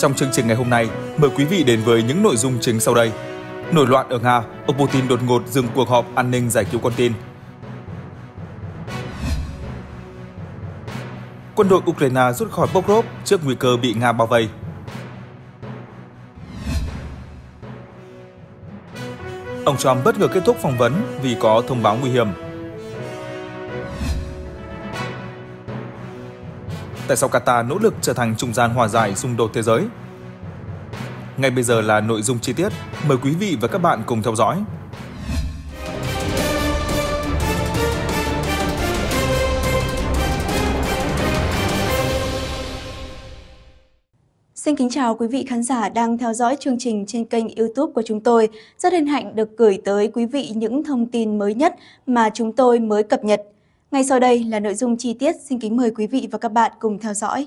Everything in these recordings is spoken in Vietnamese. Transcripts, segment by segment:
Trong chương trình ngày hôm nay, mời quý vị đến với những nội dung chính sau đây. Nổi loạn ở Nga, ông Putin đột ngột dừng cuộc họp an ninh giải cứu con tin. Quân đội Ukraine rút khỏi Bokrov trước nguy cơ bị Nga bao vây. Ông Trump bất ngờ kết thúc phỏng vấn vì có thông báo nguy hiểm tại sao Qatar nỗ lực trở thành trung gian hòa giải xung đột thế giới. Ngay bây giờ là nội dung chi tiết, mời quý vị và các bạn cùng theo dõi. Xin kính chào quý vị khán giả đang theo dõi chương trình trên kênh YouTube của chúng tôi. Rất hân hạnh được gửi tới quý vị những thông tin mới nhất mà chúng tôi mới cập nhật. Ngay sau đây là nội dung chi tiết xin kính mời quý vị và các bạn cùng theo dõi.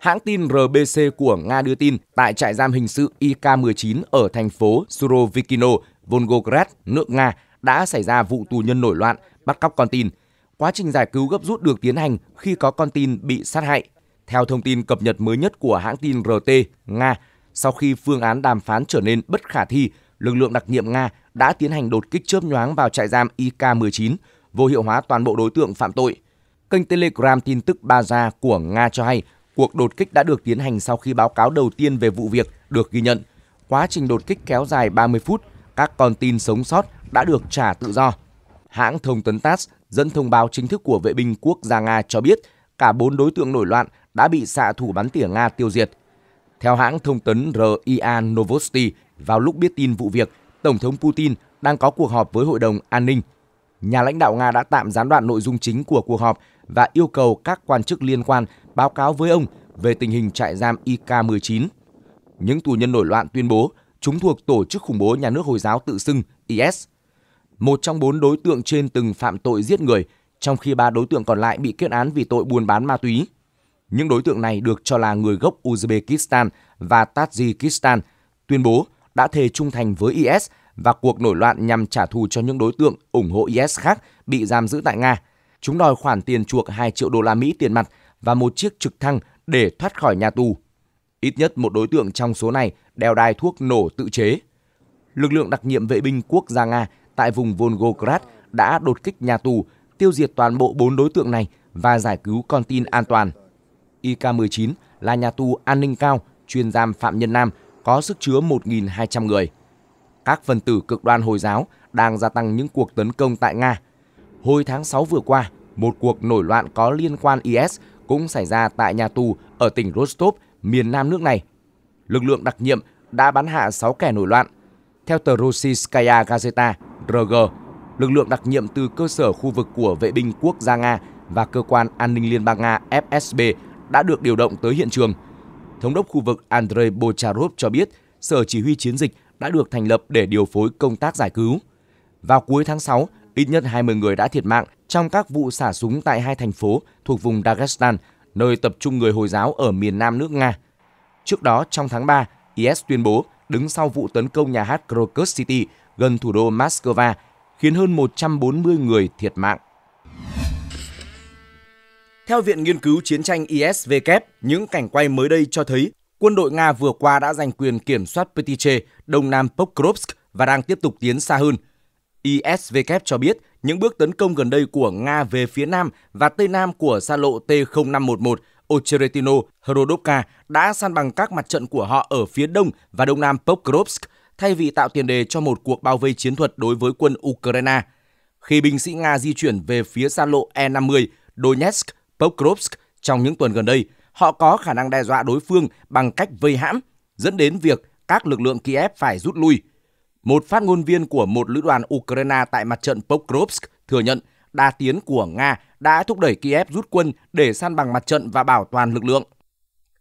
Hãng tin RBC của Nga đưa tin tại trại giam hình sự IK-19 ở thành phố Surovikino, Volgograd, nước Nga đã xảy ra vụ tù nhân nổi loạn bắt cóc con tin. Quá trình giải cứu gấp rút được tiến hành khi có con tin bị sát hại. Theo thông tin cập nhật mới nhất của hãng tin RT, Nga, sau khi phương án đàm phán trở nên bất khả thi, lực lượng đặc nhiệm Nga đã tiến hành đột kích chớp nhoáng vào trại giam IK-19, vô hiệu hóa toàn bộ đối tượng phạm tội. Kênh Telegram tin tức Baza của Nga cho hay cuộc đột kích đã được tiến hành sau khi báo cáo đầu tiên về vụ việc được ghi nhận. Quá trình đột kích kéo dài 30 phút, các con tin sống sót đã được trả tự do. Hãng thông tấn TASS dẫn thông báo chính thức của vệ binh quốc gia Nga cho biết cả bốn đối tượng nổi loạn đã bị xạ thủ bắn tỉa Nga tiêu diệt. Theo hãng thông tấn RIA Novosti, vào lúc biết tin vụ việc, Tổng thống Putin đang có cuộc họp với Hội đồng An ninh. Nhà lãnh đạo Nga đã tạm gián đoạn nội dung chính của cuộc họp và yêu cầu các quan chức liên quan báo cáo với ông về tình hình trại giam IK-19. Những tù nhân nổi loạn tuyên bố chúng thuộc tổ chức khủng bố nhà nước Hồi giáo tự xưng IS. Một trong bốn đối tượng trên từng phạm tội giết người, trong khi ba đối tượng còn lại bị kết án vì tội buôn bán ma túy. Những đối tượng này được cho là người gốc Uzbekistan và Tajikistan, tuyên bố đã thề trung thành với IS và cuộc nổi loạn nhằm trả thù cho những đối tượng ủng hộ IS khác bị giam giữ tại Nga. Chúng đòi khoản tiền chuộc 2 triệu đô la Mỹ tiền mặt và một chiếc trực thăng để thoát khỏi nhà tù. Ít nhất một đối tượng trong số này đeo đai thuốc nổ tự chế. Lực lượng đặc nhiệm vệ binh quốc gia Nga tại vùng Volgograd đã đột kích nhà tù, tiêu diệt toàn bộ 4 đối tượng này và giải cứu con tin an toàn. IK-19 là nhà tù an ninh cao, chuyên giam phạm nhân nam có sức chứa 1.200 người. Các phần tử cực đoan Hồi giáo đang gia tăng những cuộc tấn công tại Nga. Hồi tháng 6 vừa qua, một cuộc nổi loạn có liên quan IS cũng xảy ra tại nhà tù ở tỉnh Rostov, miền nam nước này. Lực lượng đặc nhiệm đã bắn hạ 6 kẻ nổi loạn. Theo tờ Rossiyskaya Gazeta, RG, lực lượng đặc nhiệm từ cơ sở khu vực của vệ binh quốc gia Nga và cơ quan an ninh Liên bang Nga FSB đã được điều động tới hiện trường. Thống đốc khu vực Andrei Bocharov cho biết Sở Chỉ huy Chiến dịch đã được thành lập để điều phối công tác giải cứu. Vào cuối tháng 6, ít nhất 20 người đã thiệt mạng trong các vụ xả súng tại hai thành phố thuộc vùng Dagestan, nơi tập trung người Hồi giáo ở miền nam nước Nga. Trước đó, trong tháng 3, IS tuyên bố đứng sau vụ tấn công nhà hát Crocus City gần thủ đô Moscow, khiến hơn 140 người thiệt mạng. Theo Viện Nghiên cứu Chiến tranh ISVK, những cảnh quay mới đây cho thấy quân đội Nga vừa qua đã giành quyền kiểm soát Petiche, đông nam Pokrovsk và đang tiếp tục tiến xa hơn. ISVK cho biết những bước tấn công gần đây của Nga về phía nam và tây nam của xa lộ T0511 Ocheretino, Hrodovka đã san bằng các mặt trận của họ ở phía đông và đông nam Pokrovsk, thay vì tạo tiền đề cho một cuộc bao vây chiến thuật đối với quân Ukraine. Khi binh sĩ Nga di chuyển về phía xa lộ E50, Donetsk, Pokrovsk trong những tuần gần đây, họ có khả năng đe dọa đối phương bằng cách vây hãm, dẫn đến việc các lực lượng Kiev phải rút lui. Một phát ngôn viên của một lữ đoàn Ukraine tại mặt trận Pokrovsk thừa nhận đa tiến của Nga đã thúc đẩy Kiev rút quân để san bằng mặt trận và bảo toàn lực lượng.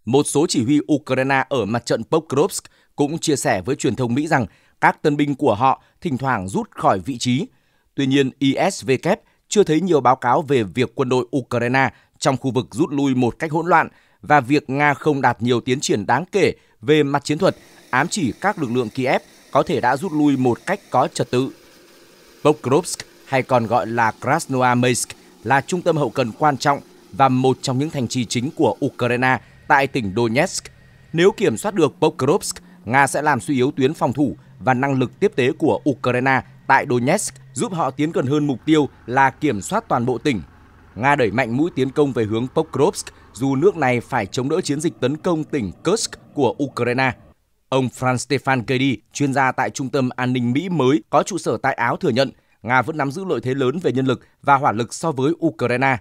Một số chỉ huy Ukraine ở mặt trận Pokrovsk cũng chia sẻ với truyền thông Mỹ rằng các tân binh của họ thỉnh thoảng rút khỏi vị trí. Tuy nhiên, ISVK chưa thấy nhiều báo cáo về việc quân đội Ukraine trong khu vực rút lui một cách hỗn loạn và việc Nga không đạt nhiều tiến triển đáng kể về mặt chiến thuật ám chỉ các lực lượng Kiev có thể đã rút lui một cách có trật tự. Pokrovsk hay còn gọi là Krasnoarmeysk là trung tâm hậu cần quan trọng và một trong những thành trì chính của Ukraine tại tỉnh Donetsk. Nếu kiểm soát được Pokrovsk, Nga sẽ làm suy yếu tuyến phòng thủ và năng lực tiếp tế của Ukraine tại Donetsk, giúp họ tiến gần hơn mục tiêu là kiểm soát toàn bộ tỉnh Nga đẩy mạnh mũi tiến công về hướng Pokrovsk dù nước này phải chống đỡ chiến dịch tấn công tỉnh Kursk của Ukraine. Ông Franz Stefan Gedi, chuyên gia tại Trung tâm An ninh Mỹ mới có trụ sở tại Áo thừa nhận Nga vẫn nắm giữ lợi thế lớn về nhân lực và hỏa lực so với Ukraine.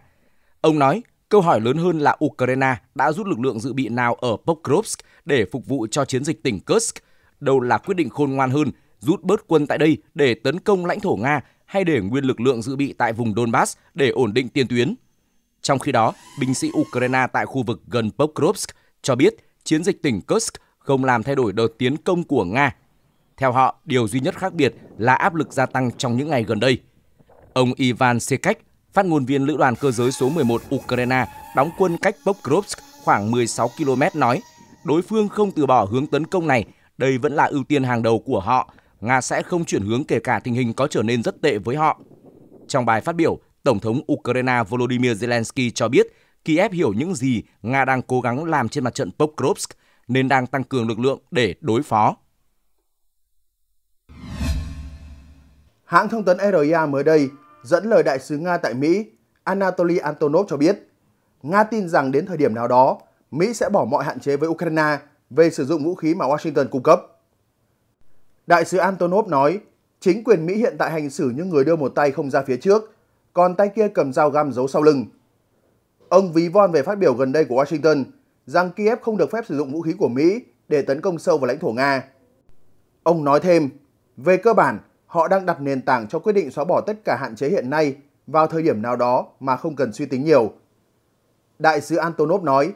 Ông nói, câu hỏi lớn hơn là Ukraine đã rút lực lượng dự bị nào ở Pokrovsk để phục vụ cho chiến dịch tỉnh Kursk. Đâu là quyết định khôn ngoan hơn, rút bớt quân tại đây để tấn công lãnh thổ Nga hay để nguyên lực lượng dự bị tại vùng Donbass để ổn định tiền tuyến. Trong khi đó, binh sĩ Ukraine tại khu vực gần Pokrovsk cho biết chiến dịch tỉnh Kursk không làm thay đổi đợt tiến công của Nga. Theo họ, điều duy nhất khác biệt là áp lực gia tăng trong những ngày gần đây. Ông Ivan Sekech, phát ngôn viên Lữ đoàn Cơ giới số 11 Ukraine đóng quân cách Pokrovsk khoảng 16 km nói, đối phương không từ bỏ hướng tấn công này, đây vẫn là ưu tiên hàng đầu của họ Nga sẽ không chuyển hướng kể cả tình hình có trở nên rất tệ với họ. Trong bài phát biểu, Tổng thống Ukraine Volodymyr Zelensky cho biết Kiev hiểu những gì Nga đang cố gắng làm trên mặt trận Pokrovsk nên đang tăng cường lực lượng để đối phó. Hãng thông tấn RIA mới đây dẫn lời đại sứ Nga tại Mỹ Anatoly Antonov cho biết, Nga tin rằng đến thời điểm nào đó, Mỹ sẽ bỏ mọi hạn chế với Ukraine về sử dụng vũ khí mà Washington cung cấp. Đại sứ Antonov nói, chính quyền Mỹ hiện tại hành xử như người đưa một tay không ra phía trước, còn tay kia cầm dao găm giấu sau lưng. Ông ví von về phát biểu gần đây của Washington rằng Kiev không được phép sử dụng vũ khí của Mỹ để tấn công sâu vào lãnh thổ Nga. Ông nói thêm, về cơ bản, họ đang đặt nền tảng cho quyết định xóa bỏ tất cả hạn chế hiện nay vào thời điểm nào đó mà không cần suy tính nhiều. Đại sứ Antonov nói,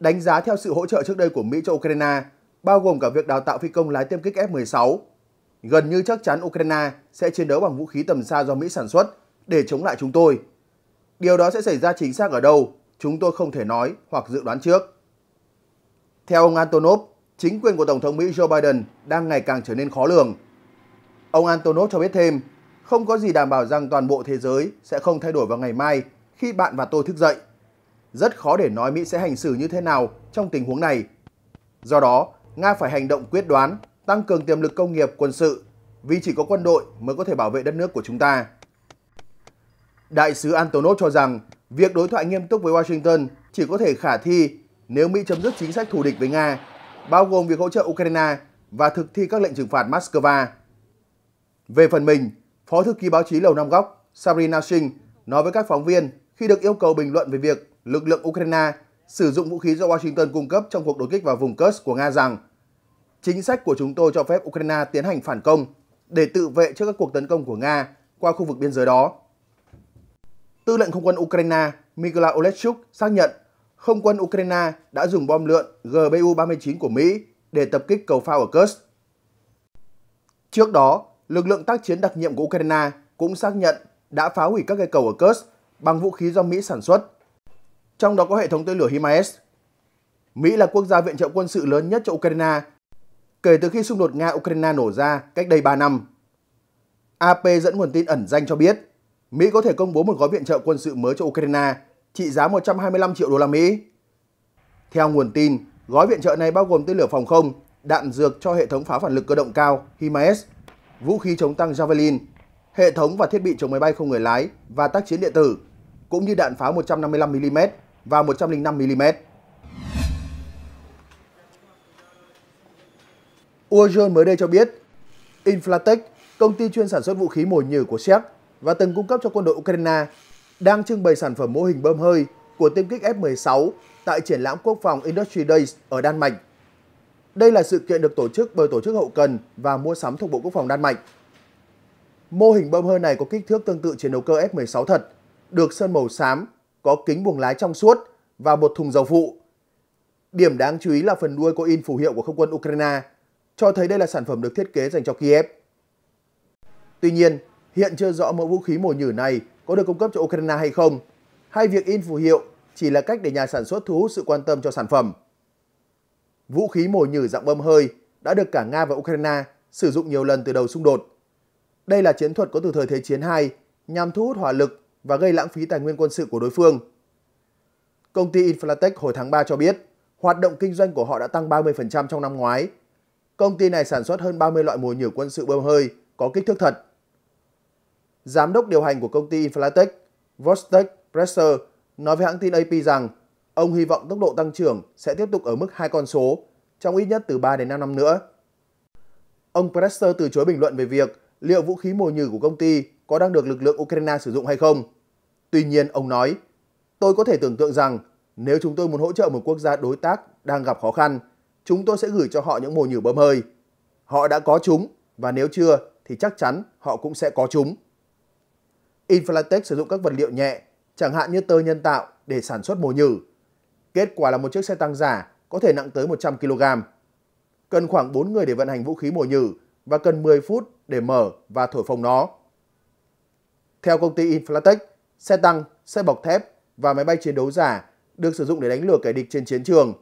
đánh giá theo sự hỗ trợ trước đây của Mỹ cho Ukraine, bao gồm cả việc đào tạo phi công lái tiêm kích F-16. Gần như chắc chắn Ukraine sẽ chiến đấu bằng vũ khí tầm xa do Mỹ sản xuất để chống lại chúng tôi. Điều đó sẽ xảy ra chính xác ở đâu, chúng tôi không thể nói hoặc dự đoán trước. Theo ông Antonov, chính quyền của Tổng thống Mỹ Joe Biden đang ngày càng trở nên khó lường. Ông Antonov cho biết thêm, không có gì đảm bảo rằng toàn bộ thế giới sẽ không thay đổi vào ngày mai khi bạn và tôi thức dậy. Rất khó để nói Mỹ sẽ hành xử như thế nào trong tình huống này. Do đó, Nga phải hành động quyết đoán, tăng cường tiềm lực công nghiệp quân sự vì chỉ có quân đội mới có thể bảo vệ đất nước của chúng ta. Đại sứ Antonov cho rằng việc đối thoại nghiêm túc với Washington chỉ có thể khả thi nếu Mỹ chấm dứt chính sách thù địch với Nga, bao gồm việc hỗ trợ Ukraine và thực thi các lệnh trừng phạt Moscow. Về phần mình, Phó thư ký báo chí Lầu Năm Góc Sabrina Singh nói với các phóng viên khi được yêu cầu bình luận về việc lực lượng Ukraine sử dụng vũ khí do Washington cung cấp trong cuộc đối kích vào vùng Kursk của Nga rằng chính sách của chúng tôi cho phép Ukraine tiến hành phản công để tự vệ trước các cuộc tấn công của Nga qua khu vực biên giới đó. Tư lệnh không quân Ukraine Mykola Olechuk xác nhận không quân Ukraine đã dùng bom lượn GBU-39 của Mỹ để tập kích cầu phao ở Kursk. Trước đó, lực lượng tác chiến đặc nhiệm của Ukraine cũng xác nhận đã phá hủy các cây cầu ở Kursk bằng vũ khí do Mỹ sản xuất trong đó có hệ thống tên lửa HIMARS. Mỹ là quốc gia viện trợ quân sự lớn nhất cho Ukraine kể từ khi xung đột Nga-Ukraine nổ ra cách đây 3 năm. AP dẫn nguồn tin ẩn danh cho biết, Mỹ có thể công bố một gói viện trợ quân sự mới cho Ukraine trị giá 125 triệu đô la Mỹ. Theo nguồn tin, gói viện trợ này bao gồm tên lửa phòng không, đạn dược cho hệ thống phá phản lực cơ động cao HIMARS, vũ khí chống tăng Javelin, hệ thống và thiết bị chống máy bay không người lái và tác chiến điện tử, cũng như đạn pháo 155mm và 105mm. Uajon mới đây cho biết, Inflatech, công ty chuyên sản xuất vũ khí mồi nhử của Séc và từng cung cấp cho quân đội Ukraine, đang trưng bày sản phẩm mô hình bơm hơi của tiêm kích F-16 tại triển lãm quốc phòng Industry Days ở Đan Mạch. Đây là sự kiện được tổ chức bởi Tổ chức Hậu cần và Mua sắm thuộc Bộ Quốc phòng Đan Mạch. Mô hình bơm hơi này có kích thước tương tự chiến đấu cơ F-16 thật, được sơn màu xám có kính buồng lái trong suốt và một thùng dầu phụ. Điểm đáng chú ý là phần đuôi có in phù hiệu của không quân Ukraine, cho thấy đây là sản phẩm được thiết kế dành cho Kiev. Tuy nhiên, hiện chưa rõ mẫu vũ khí mồi nhử này có được cung cấp cho Ukraine hay không, hay việc in phù hiệu chỉ là cách để nhà sản xuất thu hút sự quan tâm cho sản phẩm. Vũ khí mồi nhử dạng bơm hơi đã được cả Nga và Ukraine sử dụng nhiều lần từ đầu xung đột. Đây là chiến thuật có từ thời Thế chiến 2 nhằm thu hút hỏa lực và gây lãng phí tài nguyên quân sự của đối phương. Công ty Inflatech hồi tháng 3 cho biết, hoạt động kinh doanh của họ đã tăng 30% trong năm ngoái. Công ty này sản xuất hơn 30 loại mồi nhử quân sự bơm hơi có kích thước thật. Giám đốc điều hành của công ty Inflatech, Vostek Presser, nói với hãng tin AP rằng ông hy vọng tốc độ tăng trưởng sẽ tiếp tục ở mức hai con số trong ít nhất từ 3 đến 5 năm nữa. Ông Presser từ chối bình luận về việc liệu vũ khí mồi nhử của công ty có đang được lực lượng Ukraine sử dụng hay không. Tuy nhiên, ông nói, tôi có thể tưởng tượng rằng nếu chúng tôi muốn hỗ trợ một quốc gia đối tác đang gặp khó khăn, chúng tôi sẽ gửi cho họ những mồi nhử bơm hơi. Họ đã có chúng, và nếu chưa thì chắc chắn họ cũng sẽ có chúng. inflatex sử dụng các vật liệu nhẹ, chẳng hạn như tơ nhân tạo để sản xuất mồi nhử. Kết quả là một chiếc xe tăng giả có thể nặng tới 100 kg. Cần khoảng 4 người để vận hành vũ khí mồi nhử và cần 10 phút để mở và thổi phồng nó. Theo công ty inflatex Xe tăng, xe bọc thép và máy bay chiến đấu giả được sử dụng để đánh lừa kẻ địch trên chiến trường,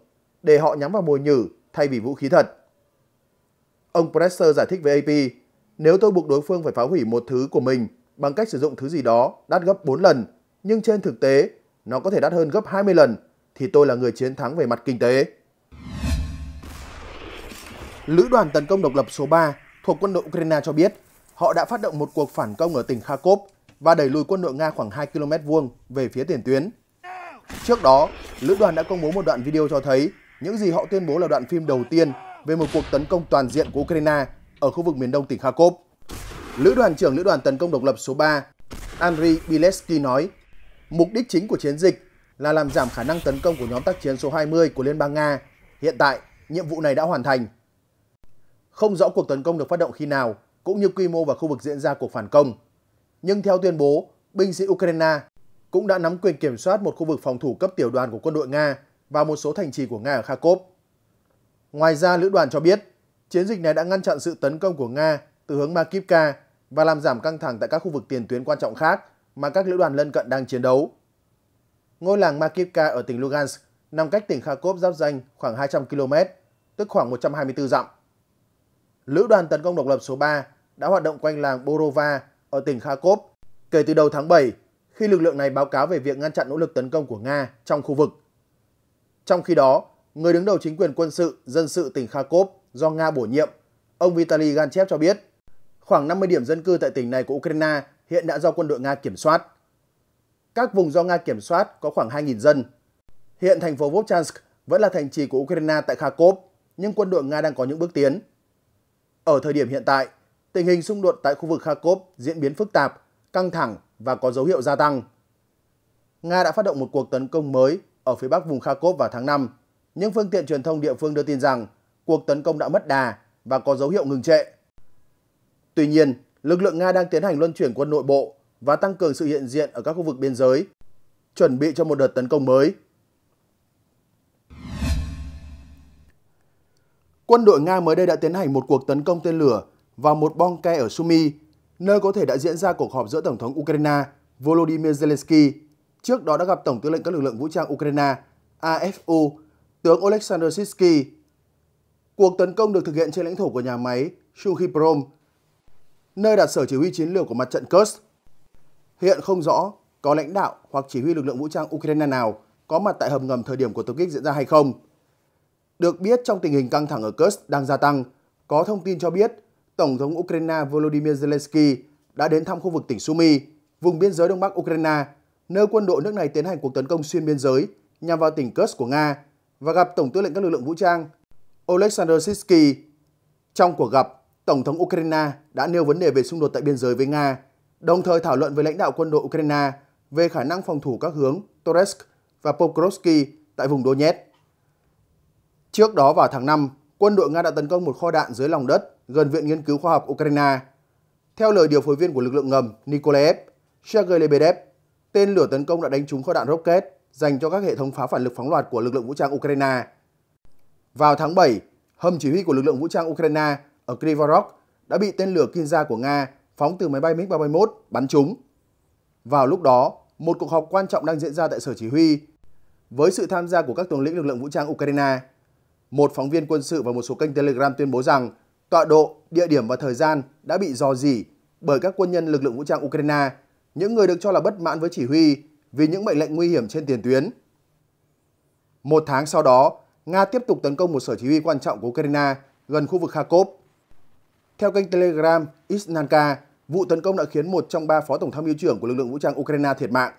để họ nhắm vào mồi nhử thay vì vũ khí thật. Ông Presser giải thích với AP, nếu tôi buộc đối phương phải phá hủy một thứ của mình bằng cách sử dụng thứ gì đó đắt gấp 4 lần, nhưng trên thực tế nó có thể đắt hơn gấp 20 lần, thì tôi là người chiến thắng về mặt kinh tế. Lữ đoàn tấn công độc lập số 3 thuộc quân đội Ukraine cho biết họ đã phát động một cuộc phản công ở tỉnh Kharkov và đẩy lùi quân đội Nga khoảng 2 km vuông về phía tiền tuyến. Trước đó, lữ đoàn đã công bố một đoạn video cho thấy những gì họ tuyên bố là đoạn phim đầu tiên về một cuộc tấn công toàn diện của Ukraine ở khu vực miền đông tỉnh Kharkov. Lữ đoàn trưởng Lữ đoàn tấn công độc lập số 3, Andriy Bilesky nói, mục đích chính của chiến dịch là làm giảm khả năng tấn công của nhóm tác chiến số 20 của Liên bang Nga. Hiện tại, nhiệm vụ này đã hoàn thành. Không rõ cuộc tấn công được phát động khi nào, cũng như quy mô và khu vực diễn ra cuộc phản công nhưng theo tuyên bố, binh sĩ Ukraine cũng đã nắm quyền kiểm soát một khu vực phòng thủ cấp tiểu đoàn của quân đội Nga và một số thành trì của Nga ở Kharkov. Ngoài ra, lữ đoàn cho biết, chiến dịch này đã ngăn chặn sự tấn công của Nga từ hướng Makivka và làm giảm căng thẳng tại các khu vực tiền tuyến quan trọng khác mà các lữ đoàn lân cận đang chiến đấu. Ngôi làng Makivka ở tỉnh Lugansk nằm cách tỉnh Kharkov giáp danh khoảng 200 km, tức khoảng 124 dặm. Lữ đoàn tấn công độc lập số 3 đã hoạt động quanh làng Borova ở tỉnh Kharkov kể từ đầu tháng 7 khi lực lượng này báo cáo về việc ngăn chặn nỗ lực tấn công của Nga trong khu vực. Trong khi đó, người đứng đầu chính quyền quân sự dân sự tỉnh Kharkov do Nga bổ nhiệm, ông Vitaly Ganchev cho biết khoảng 50 điểm dân cư tại tỉnh này của Ukraine hiện đã do quân đội Nga kiểm soát. Các vùng do Nga kiểm soát có khoảng 2.000 dân. Hiện thành phố Vovchansk vẫn là thành trì của Ukraine tại Kharkov, nhưng quân đội Nga đang có những bước tiến. Ở thời điểm hiện tại, tình hình xung đột tại khu vực Kharkov diễn biến phức tạp, căng thẳng và có dấu hiệu gia tăng. Nga đã phát động một cuộc tấn công mới ở phía bắc vùng Kharkov vào tháng 5. Những phương tiện truyền thông địa phương đưa tin rằng cuộc tấn công đã mất đà và có dấu hiệu ngừng trệ. Tuy nhiên, lực lượng Nga đang tiến hành luân chuyển quân nội bộ và tăng cường sự hiện diện ở các khu vực biên giới, chuẩn bị cho một đợt tấn công mới. Quân đội Nga mới đây đã tiến hành một cuộc tấn công tên lửa và một bong ke ở Sumy, nơi có thể đã diễn ra cuộc họp giữa Tổng thống Ukraine Volodymyr Zelensky, trước đó đã gặp Tổng tư lệnh các lực lượng vũ trang Ukraine AFU, tướng Oleksandr Sitsky. Cuộc tấn công được thực hiện trên lãnh thổ của nhà máy Shukhiprom, nơi đặt sở chỉ huy chiến lược của mặt trận Kursk. Hiện không rõ có lãnh đạo hoặc chỉ huy lực lượng vũ trang Ukraine nào có mặt tại hầm ngầm thời điểm của tập kích diễn ra hay không. Được biết trong tình hình căng thẳng ở Kursk đang gia tăng, có thông tin cho biết Tổng thống Ukraine Volodymyr Zelensky đã đến thăm khu vực tỉnh Sumy, vùng biên giới đông bắc Ukraine, nơi quân đội nước này tiến hành cuộc tấn công xuyên biên giới nhằm vào tỉnh Kursk của Nga và gặp Tổng tư lệnh các lực lượng vũ trang Oleksandr Sitsky. Trong cuộc gặp, Tổng thống Ukraine đã nêu vấn đề về xung đột tại biên giới với Nga, đồng thời thảo luận với lãnh đạo quân đội Ukraine về khả năng phòng thủ các hướng Toretsk và Pokrovsky tại vùng Donetsk. Trước đó vào tháng 5, quân đội Nga đã tấn công một kho đạn dưới lòng đất gần Viện Nghiên cứu Khoa học Ukraine. Theo lời điều phối viên của lực lượng ngầm Nikolaev, Sergei Lebedev, tên lửa tấn công đã đánh trúng kho đạn rocket dành cho các hệ thống phá phản lực phóng loạt của lực lượng vũ trang Ukraine. Vào tháng 7, hầm chỉ huy của lực lượng vũ trang Ukraine ở Krivorok đã bị tên lửa Kinza của Nga phóng từ máy bay MiG-31 bắn trúng. Vào lúc đó, một cuộc họp quan trọng đang diễn ra tại sở chỉ huy với sự tham gia của các tướng lĩnh lực lượng vũ trang Ukraine một phóng viên quân sự và một số kênh Telegram tuyên bố rằng tọa độ, địa điểm và thời gian đã bị dò dỉ bởi các quân nhân lực lượng vũ trang Ukraine, những người được cho là bất mãn với chỉ huy vì những mệnh lệnh nguy hiểm trên tiền tuyến. Một tháng sau đó, Nga tiếp tục tấn công một sở chỉ huy quan trọng của Ukraine gần khu vực Kharkov. Theo kênh Telegram Isnanka, vụ tấn công đã khiến một trong ba phó tổng tham mưu trưởng của lực lượng vũ trang Ukraine thiệt mạng.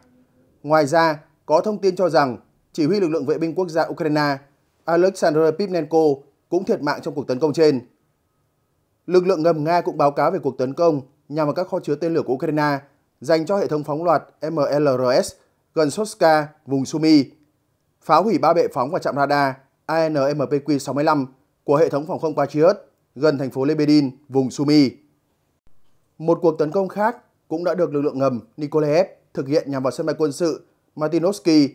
Ngoài ra, có thông tin cho rằng chỉ huy lực lượng vệ binh quốc gia Ukraine Alexander Pivnenko cũng thiệt mạng trong cuộc tấn công trên. Lực lượng ngầm Nga cũng báo cáo về cuộc tấn công nhằm vào các kho chứa tên lửa của Ukraine dành cho hệ thống phóng loạt MLRS gần Soska, vùng Sumy, phá hủy ba bệ phóng và trạm radar ANMPQ-65 của hệ thống phòng không Patriot gần thành phố Lebedin, vùng Sumy. Một cuộc tấn công khác cũng đã được lực lượng ngầm Nikolaev thực hiện nhằm vào sân bay quân sự Martinovsky,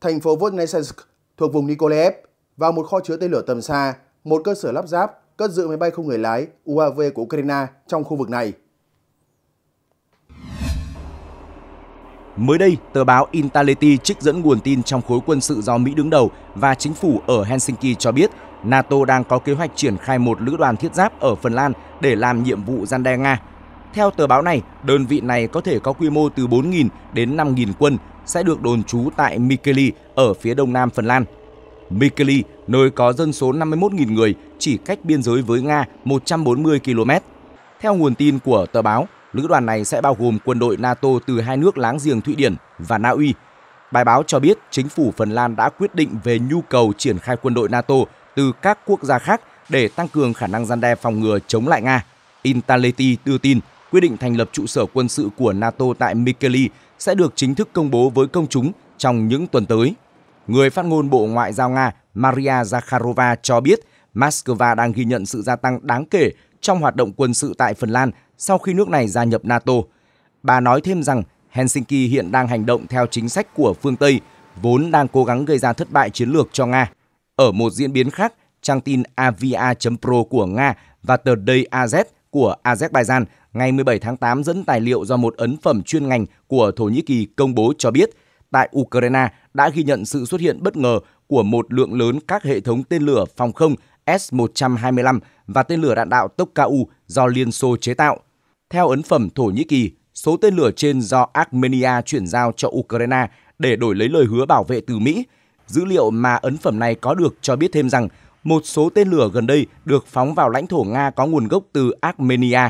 thành phố Voznесенsk thuộc vùng Nikolaev vào một kho chứa tên lửa tầm xa, một cơ sở lắp ráp, cất giữ máy bay không người lái UAV của Ukraine trong khu vực này. Mới đây, tờ báo Intaleti trích dẫn nguồn tin trong khối quân sự do Mỹ đứng đầu và chính phủ ở Helsinki cho biết NATO đang có kế hoạch triển khai một lữ đoàn thiết giáp ở Phần Lan để làm nhiệm vụ gian đe Nga. Theo tờ báo này, đơn vị này có thể có quy mô từ 4.000 đến 5.000 quân sẽ được đồn trú tại Mikkeli ở phía đông nam Phần Lan. Mykeli, nơi có dân số 51.000 người, chỉ cách biên giới với Nga 140 km. Theo nguồn tin của tờ báo, lữ đoàn này sẽ bao gồm quân đội NATO từ hai nước láng giềng Thụy Điển và Na Uy. Bài báo cho biết chính phủ Phần Lan đã quyết định về nhu cầu triển khai quân đội NATO từ các quốc gia khác để tăng cường khả năng gian đe phòng ngừa chống lại Nga. Intaleti đưa tin quyết định thành lập trụ sở quân sự của NATO tại Mykeli sẽ được chính thức công bố với công chúng trong những tuần tới. Người phát ngôn Bộ Ngoại giao Nga Maria Zakharova cho biết Moscow đang ghi nhận sự gia tăng đáng kể trong hoạt động quân sự tại Phần Lan sau khi nước này gia nhập NATO. Bà nói thêm rằng Helsinki hiện đang hành động theo chính sách của phương Tây, vốn đang cố gắng gây ra thất bại chiến lược cho Nga. Ở một diễn biến khác, trang tin avia.pro của Nga và tờ Day AZ của Azerbaijan ngày 17 tháng 8 dẫn tài liệu do một ấn phẩm chuyên ngành của Thổ Nhĩ Kỳ công bố cho biết – tại Ukraine đã ghi nhận sự xuất hiện bất ngờ của một lượng lớn các hệ thống tên lửa phòng không S-125 và tên lửa đạn đạo Tokau do Liên Xô chế tạo. Theo ấn phẩm Thổ Nhĩ Kỳ, số tên lửa trên do Armenia chuyển giao cho Ukraine để đổi lấy lời hứa bảo vệ từ Mỹ. Dữ liệu mà ấn phẩm này có được cho biết thêm rằng một số tên lửa gần đây được phóng vào lãnh thổ Nga có nguồn gốc từ Armenia.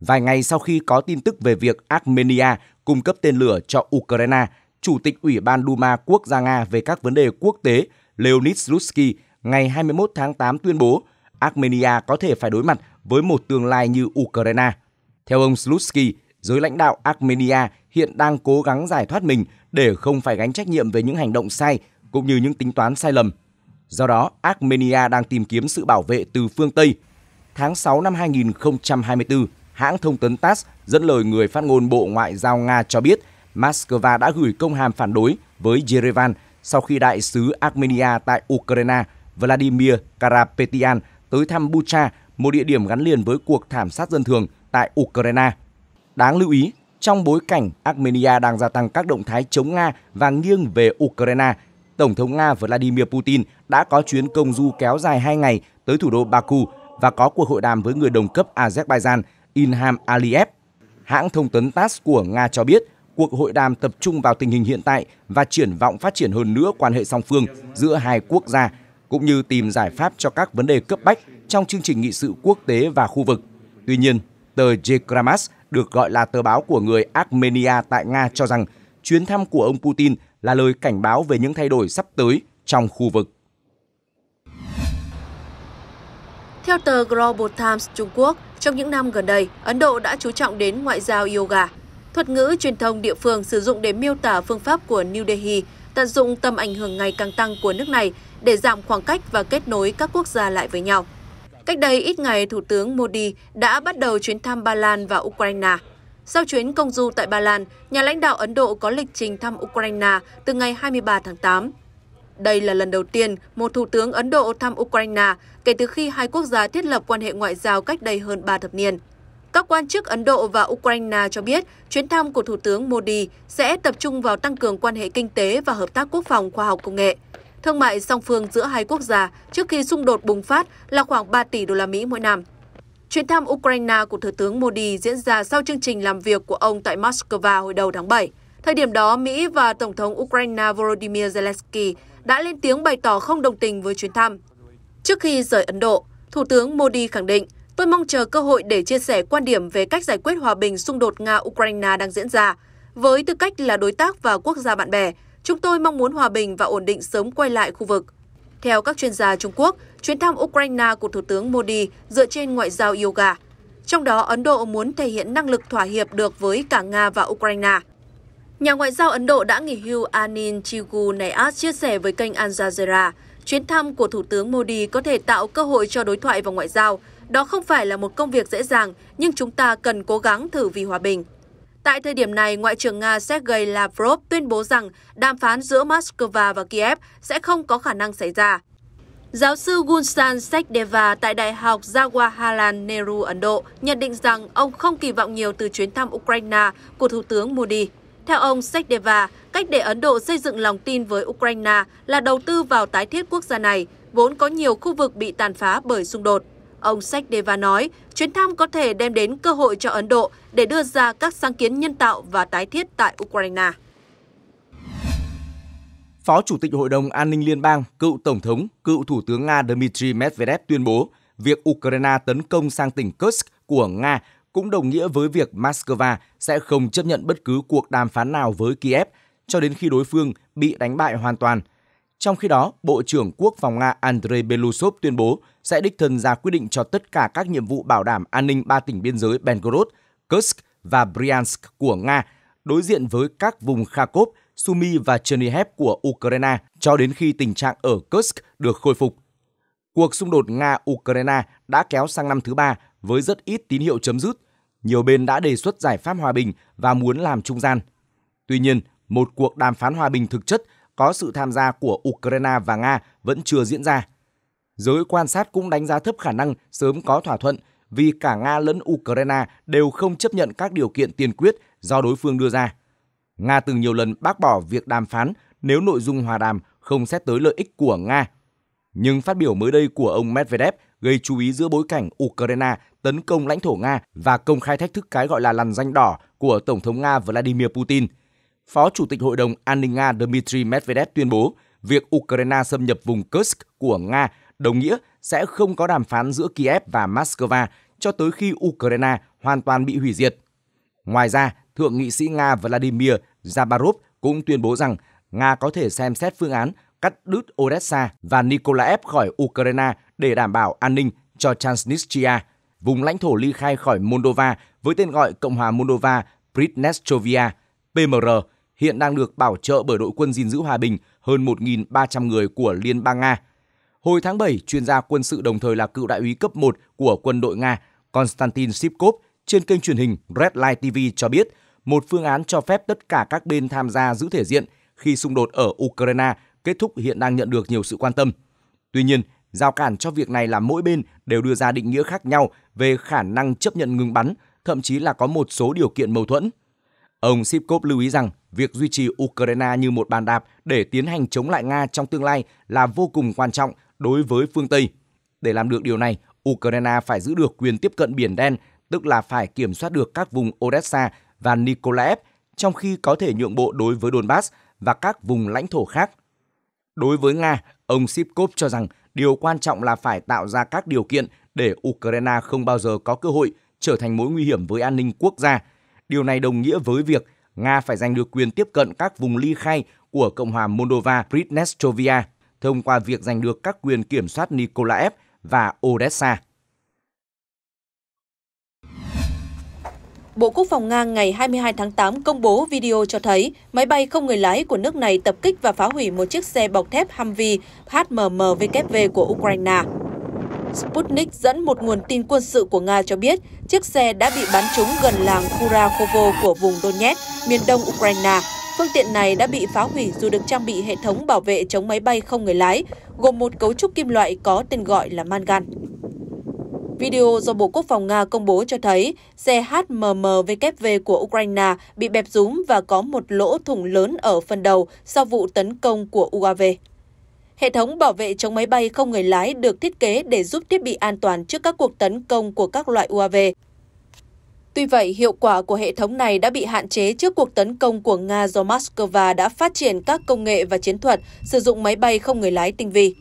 Vài ngày sau khi có tin tức về việc Armenia cung cấp tên lửa cho Ukraine, Chủ tịch Ủy ban Duma Quốc gia Nga về các vấn đề quốc tế Leonid Slutsky ngày 21 tháng 8 tuyên bố Armenia có thể phải đối mặt với một tương lai như Ukraine. Theo ông Slutsky, giới lãnh đạo Armenia hiện đang cố gắng giải thoát mình để không phải gánh trách nhiệm về những hành động sai cũng như những tính toán sai lầm. Do đó, Armenia đang tìm kiếm sự bảo vệ từ phương Tây. Tháng 6 năm 2024, hãng thông tấn TASS dẫn lời người phát ngôn Bộ Ngoại giao Nga cho biết – Moscow đã gửi công hàm phản đối với Yerevan sau khi đại sứ Armenia tại Ukraine Vladimir Karapetian tới thăm Bucha, một địa điểm gắn liền với cuộc thảm sát dân thường tại Ukraine. Đáng lưu ý, trong bối cảnh Armenia đang gia tăng các động thái chống Nga và nghiêng về Ukraine, Tổng thống Nga Vladimir Putin đã có chuyến công du kéo dài 2 ngày tới thủ đô Baku và có cuộc hội đàm với người đồng cấp Azerbaijan Ilham Aliyev. Hãng thông tấn TASS của Nga cho biết cuộc hội đàm tập trung vào tình hình hiện tại và triển vọng phát triển hơn nữa quan hệ song phương giữa hai quốc gia, cũng như tìm giải pháp cho các vấn đề cấp bách trong chương trình nghị sự quốc tế và khu vực. Tuy nhiên, tờ Jekramas được gọi là tờ báo của người Armenia tại Nga cho rằng chuyến thăm của ông Putin là lời cảnh báo về những thay đổi sắp tới trong khu vực. Theo tờ Global Times Trung Quốc, trong những năm gần đây, Ấn Độ đã chú trọng đến ngoại giao yoga – Thuật ngữ truyền thông địa phương sử dụng để miêu tả phương pháp của New Delhi tận dụng tầm ảnh hưởng ngày càng tăng của nước này để giảm khoảng cách và kết nối các quốc gia lại với nhau. Cách đây ít ngày, Thủ tướng Modi đã bắt đầu chuyến thăm Ba Lan và Ukraine. Sau chuyến công du tại Ba Lan, nhà lãnh đạo Ấn Độ có lịch trình thăm Ukraine từ ngày 23 tháng 8. Đây là lần đầu tiên một Thủ tướng Ấn Độ thăm Ukraine kể từ khi hai quốc gia thiết lập quan hệ ngoại giao cách đây hơn 3 thập niên. Các quan chức Ấn Độ và Ukraine cho biết chuyến thăm của Thủ tướng Modi sẽ tập trung vào tăng cường quan hệ kinh tế và hợp tác quốc phòng khoa học công nghệ. Thương mại song phương giữa hai quốc gia trước khi xung đột bùng phát là khoảng 3 tỷ đô la Mỹ mỗi năm. Chuyến thăm Ukraine của Thủ tướng Modi diễn ra sau chương trình làm việc của ông tại Moscow hồi đầu tháng 7. Thời điểm đó, Mỹ và Tổng thống Ukraine Volodymyr Zelensky đã lên tiếng bày tỏ không đồng tình với chuyến thăm. Trước khi rời Ấn Độ, Thủ tướng Modi khẳng định Tôi mong chờ cơ hội để chia sẻ quan điểm về cách giải quyết hòa bình xung đột Nga-Ukraine đang diễn ra. Với tư cách là đối tác và quốc gia bạn bè, chúng tôi mong muốn hòa bình và ổn định sớm quay lại khu vực. Theo các chuyên gia Trung Quốc, chuyến thăm Ukraine của Thủ tướng Modi dựa trên ngoại giao yoga. Trong đó, Ấn Độ muốn thể hiện năng lực thỏa hiệp được với cả Nga và Ukraine. Nhà ngoại giao Ấn Độ đã nghỉ hưu Anil Nayat chia sẻ với kênh Al Jazeera, chuyến thăm của Thủ tướng Modi có thể tạo cơ hội cho đối thoại và ngoại giao – đó không phải là một công việc dễ dàng, nhưng chúng ta cần cố gắng thử vì hòa bình. Tại thời điểm này, Ngoại trưởng Nga Sergei Lavrov tuyên bố rằng đàm phán giữa Moscow và Kiev sẽ không có khả năng xảy ra. Giáo sư Gulshan Sekhdeva tại Đại học Jawaharlal Nehru Ấn Độ nhận định rằng ông không kỳ vọng nhiều từ chuyến thăm Ukraine của Thủ tướng Modi. Theo ông Sekhdeva, cách để Ấn Độ xây dựng lòng tin với Ukraine là đầu tư vào tái thiết quốc gia này, vốn có nhiều khu vực bị tàn phá bởi xung đột. Ông Sachdeva nói, chuyến thăm có thể đem đến cơ hội cho Ấn Độ để đưa ra các sáng kiến nhân tạo và tái thiết tại Ukraine. Phó Chủ tịch Hội đồng An ninh Liên bang, cựu Tổng thống, cựu Thủ tướng Nga Dmitry Medvedev tuyên bố việc Ukraine tấn công sang tỉnh Kursk của Nga cũng đồng nghĩa với việc Moscow sẽ không chấp nhận bất cứ cuộc đàm phán nào với Kiev cho đến khi đối phương bị đánh bại hoàn toàn – trong khi đó, Bộ trưởng Quốc phòng Nga Andrei Belousov tuyên bố sẽ đích thân ra quyết định cho tất cả các nhiệm vụ bảo đảm an ninh ba tỉnh biên giới Belgorod, Kursk và Bryansk của Nga đối diện với các vùng Kharkov, Sumy và Chernihiv của Ukraine cho đến khi tình trạng ở Kursk được khôi phục. Cuộc xung đột Nga-Ukraine đã kéo sang năm thứ ba với rất ít tín hiệu chấm dứt. Nhiều bên đã đề xuất giải pháp hòa bình và muốn làm trung gian. Tuy nhiên, một cuộc đàm phán hòa bình thực chất có sự tham gia của Ukraine và Nga vẫn chưa diễn ra. Giới quan sát cũng đánh giá thấp khả năng sớm có thỏa thuận vì cả Nga lẫn Ukraine đều không chấp nhận các điều kiện tiền quyết do đối phương đưa ra. Nga từng nhiều lần bác bỏ việc đàm phán nếu nội dung hòa đàm không xét tới lợi ích của Nga. Nhưng phát biểu mới đây của ông Medvedev gây chú ý giữa bối cảnh Ukraine tấn công lãnh thổ Nga và công khai thách thức cái gọi là lằn danh đỏ của Tổng thống Nga Vladimir Putin – Phó Chủ tịch Hội đồng An ninh Nga Dmitry Medvedev tuyên bố việc Ukraine xâm nhập vùng Kursk của Nga đồng nghĩa sẽ không có đàm phán giữa Kiev và Moscow cho tới khi Ukraine hoàn toàn bị hủy diệt. Ngoài ra, Thượng nghị sĩ Nga Vladimir Zabarov cũng tuyên bố rằng Nga có thể xem xét phương án cắt đứt Odessa và Nikolaev khỏi Ukraine để đảm bảo an ninh cho Transnistria, vùng lãnh thổ ly khai khỏi Moldova với tên gọi Cộng hòa Moldova Pridnestovia, PMR, hiện đang được bảo trợ bởi đội quân gìn giữ hòa bình hơn 1.300 người của Liên bang Nga. Hồi tháng 7, chuyên gia quân sự đồng thời là cựu đại úy cấp 1 của quân đội Nga Konstantin Shipkov trên kênh truyền hình Red Light TV cho biết một phương án cho phép tất cả các bên tham gia giữ thể diện khi xung đột ở Ukraine kết thúc hiện đang nhận được nhiều sự quan tâm. Tuy nhiên, giao cản cho việc này là mỗi bên đều đưa ra định nghĩa khác nhau về khả năng chấp nhận ngừng bắn, thậm chí là có một số điều kiện mâu thuẫn. Ông Sipkov lưu ý rằng việc duy trì Ukraine như một bàn đạp để tiến hành chống lại Nga trong tương lai là vô cùng quan trọng đối với phương Tây. Để làm được điều này, Ukraine phải giữ được quyền tiếp cận Biển Đen, tức là phải kiểm soát được các vùng Odessa và Nikolaev, trong khi có thể nhượng bộ đối với Donbass và các vùng lãnh thổ khác. Đối với Nga, ông Sipkov cho rằng điều quan trọng là phải tạo ra các điều kiện để Ukraine không bao giờ có cơ hội trở thành mối nguy hiểm với an ninh quốc gia. Điều này đồng nghĩa với việc Nga phải giành được quyền tiếp cận các vùng ly khai của Cộng hòa Moldova Pridnestovia thông qua việc giành được các quyền kiểm soát Nikolaev và Odessa. Bộ Quốc phòng Nga ngày 22 tháng 8 công bố video cho thấy máy bay không người lái của nước này tập kích và phá hủy một chiếc xe bọc thép Humvee HMMWV của Ukraine. Sputnik dẫn một nguồn tin quân sự của Nga cho biết chiếc xe đã bị bắn trúng gần làng Kurakhovo của vùng Donetsk, miền đông Ukraine. Phương tiện này đã bị phá hủy dù được trang bị hệ thống bảo vệ chống máy bay không người lái, gồm một cấu trúc kim loại có tên gọi là mangan. Video do Bộ Quốc phòng Nga công bố cho thấy xe HMMVKV của Ukraine bị bẹp rúm và có một lỗ thủng lớn ở phần đầu sau vụ tấn công của UAV. Hệ thống bảo vệ chống máy bay không người lái được thiết kế để giúp thiết bị an toàn trước các cuộc tấn công của các loại UAV. Tuy vậy, hiệu quả của hệ thống này đã bị hạn chế trước cuộc tấn công của Nga do Moscow đã phát triển các công nghệ và chiến thuật sử dụng máy bay không người lái tinh vi.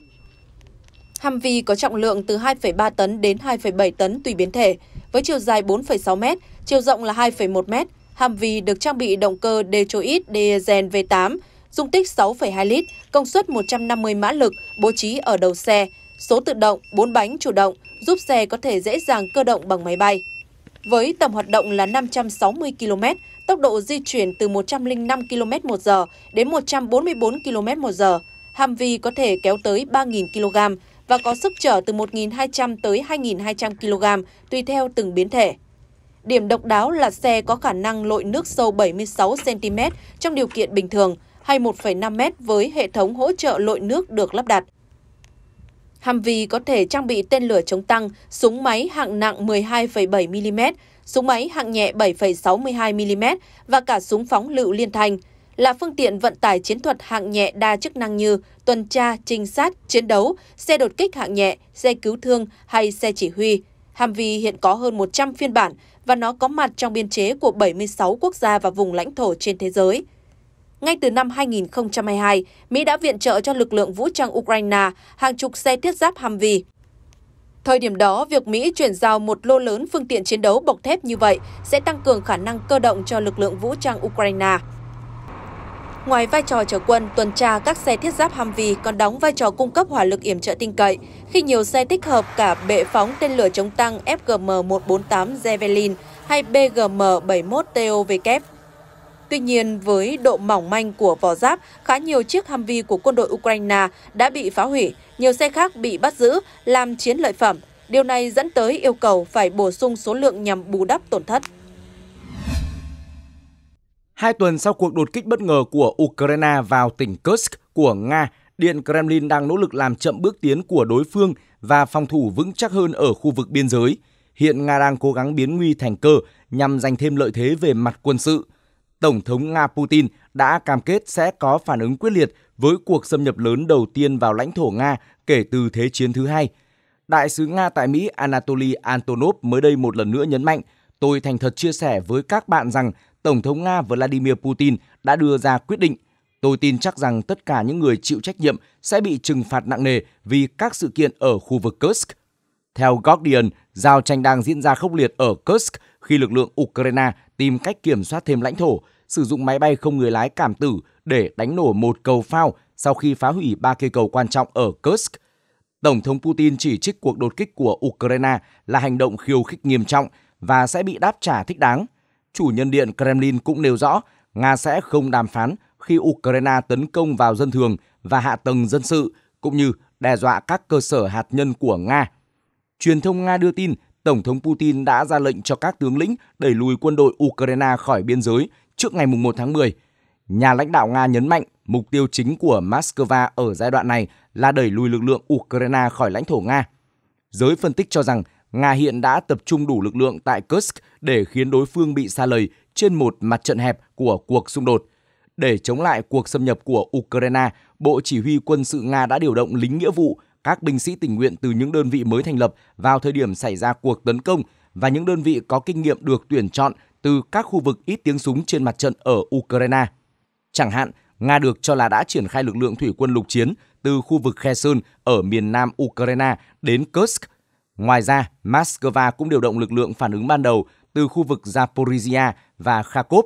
Ham vi có trọng lượng từ 2,3 tấn đến 2,7 tấn tùy biến thể, với chiều dài 4,6 m, chiều rộng là 2,1 m. vi được trang bị động cơ Detroit Diesel V8 dung tích 6,2 lít, công suất 150 mã lực, bố trí ở đầu xe, số tự động, 4 bánh chủ động, giúp xe có thể dễ dàng cơ động bằng máy bay. Với tầm hoạt động là 560 km, tốc độ di chuyển từ 105 km một giờ đến 144 km một giờ. hàm vi có thể kéo tới 3.000 kg và có sức chở từ 1.200 tới 2.200 kg tùy theo từng biến thể. Điểm độc đáo là xe có khả năng lội nước sâu 76 cm trong điều kiện bình thường – hay 1,5 mét với hệ thống hỗ trợ lội nước được lắp đặt. vi có thể trang bị tên lửa chống tăng, súng máy hạng nặng 12,7 mm, súng máy hạng nhẹ 7,62 mm và cả súng phóng lựu liên thanh là phương tiện vận tải chiến thuật hạng nhẹ đa chức năng như tuần tra, trinh sát, chiến đấu, xe đột kích hạng nhẹ, xe cứu thương hay xe chỉ huy. vi hiện có hơn 100 phiên bản và nó có mặt trong biên chế của 76 quốc gia và vùng lãnh thổ trên thế giới. Ngay từ năm 2022, Mỹ đã viện trợ cho lực lượng vũ trang Ukraine hàng chục xe thiết giáp Humvee. Thời điểm đó, việc Mỹ chuyển giao một lô lớn phương tiện chiến đấu bọc thép như vậy sẽ tăng cường khả năng cơ động cho lực lượng vũ trang Ukraine. Ngoài vai trò chở quân, tuần tra các xe thiết giáp Humvee còn đóng vai trò cung cấp hỏa lực yểm trợ tinh cậy khi nhiều xe tích hợp cả bệ phóng tên lửa chống tăng FGM-148 Javelin hay bgm 71 Tovk. Tuy nhiên, với độ mỏng manh của vỏ giáp, khá nhiều chiếc vi của quân đội Ukraine đã bị phá hủy, nhiều xe khác bị bắt giữ, làm chiến lợi phẩm. Điều này dẫn tới yêu cầu phải bổ sung số lượng nhằm bù đắp tổn thất. Hai tuần sau cuộc đột kích bất ngờ của Ukraine vào tỉnh Kursk của Nga, Điện Kremlin đang nỗ lực làm chậm bước tiến của đối phương và phòng thủ vững chắc hơn ở khu vực biên giới. Hiện Nga đang cố gắng biến nguy thành cơ nhằm giành thêm lợi thế về mặt quân sự. Tổng thống Nga Putin đã cam kết sẽ có phản ứng quyết liệt với cuộc xâm nhập lớn đầu tiên vào lãnh thổ Nga kể từ Thế chiến thứ hai. Đại sứ Nga tại Mỹ Anatoly Antonov mới đây một lần nữa nhấn mạnh, tôi thành thật chia sẻ với các bạn rằng Tổng thống Nga Vladimir Putin đã đưa ra quyết định. Tôi tin chắc rằng tất cả những người chịu trách nhiệm sẽ bị trừng phạt nặng nề vì các sự kiện ở khu vực Kursk. Theo Guardian, giao tranh đang diễn ra khốc liệt ở Kursk khi lực lượng Ukraine tìm cách kiểm soát thêm lãnh thổ, sử dụng máy bay không người lái cảm tử để đánh nổ một cầu phao sau khi phá hủy ba cây cầu quan trọng ở Kursk. Tổng thống Putin chỉ trích cuộc đột kích của Ukraine là hành động khiêu khích nghiêm trọng và sẽ bị đáp trả thích đáng. Chủ nhân điện Kremlin cũng nêu rõ Nga sẽ không đàm phán khi Ukraine tấn công vào dân thường và hạ tầng dân sự, cũng như đe dọa các cơ sở hạt nhân của Nga. Truyền thông Nga đưa tin Tổng thống Putin đã ra lệnh cho các tướng lĩnh đẩy lùi quân đội Ukraine khỏi biên giới trước ngày 1 tháng 10. Nhà lãnh đạo Nga nhấn mạnh mục tiêu chính của Moscow ở giai đoạn này là đẩy lùi lực lượng Ukraine khỏi lãnh thổ Nga. Giới phân tích cho rằng Nga hiện đã tập trung đủ lực lượng tại Kursk để khiến đối phương bị xa lầy trên một mặt trận hẹp của cuộc xung đột. Để chống lại cuộc xâm nhập của Ukraine, Bộ Chỉ huy quân sự Nga đã điều động lính nghĩa vụ các binh sĩ tình nguyện từ những đơn vị mới thành lập vào thời điểm xảy ra cuộc tấn công và những đơn vị có kinh nghiệm được tuyển chọn từ các khu vực ít tiếng súng trên mặt trận ở Ukraine. Chẳng hạn, Nga được cho là đã triển khai lực lượng thủy quân lục chiến từ khu vực Kherson ở miền nam Ukraine đến Kursk. Ngoài ra, Moscow cũng điều động lực lượng phản ứng ban đầu từ khu vực Zaporizhia và Kharkov.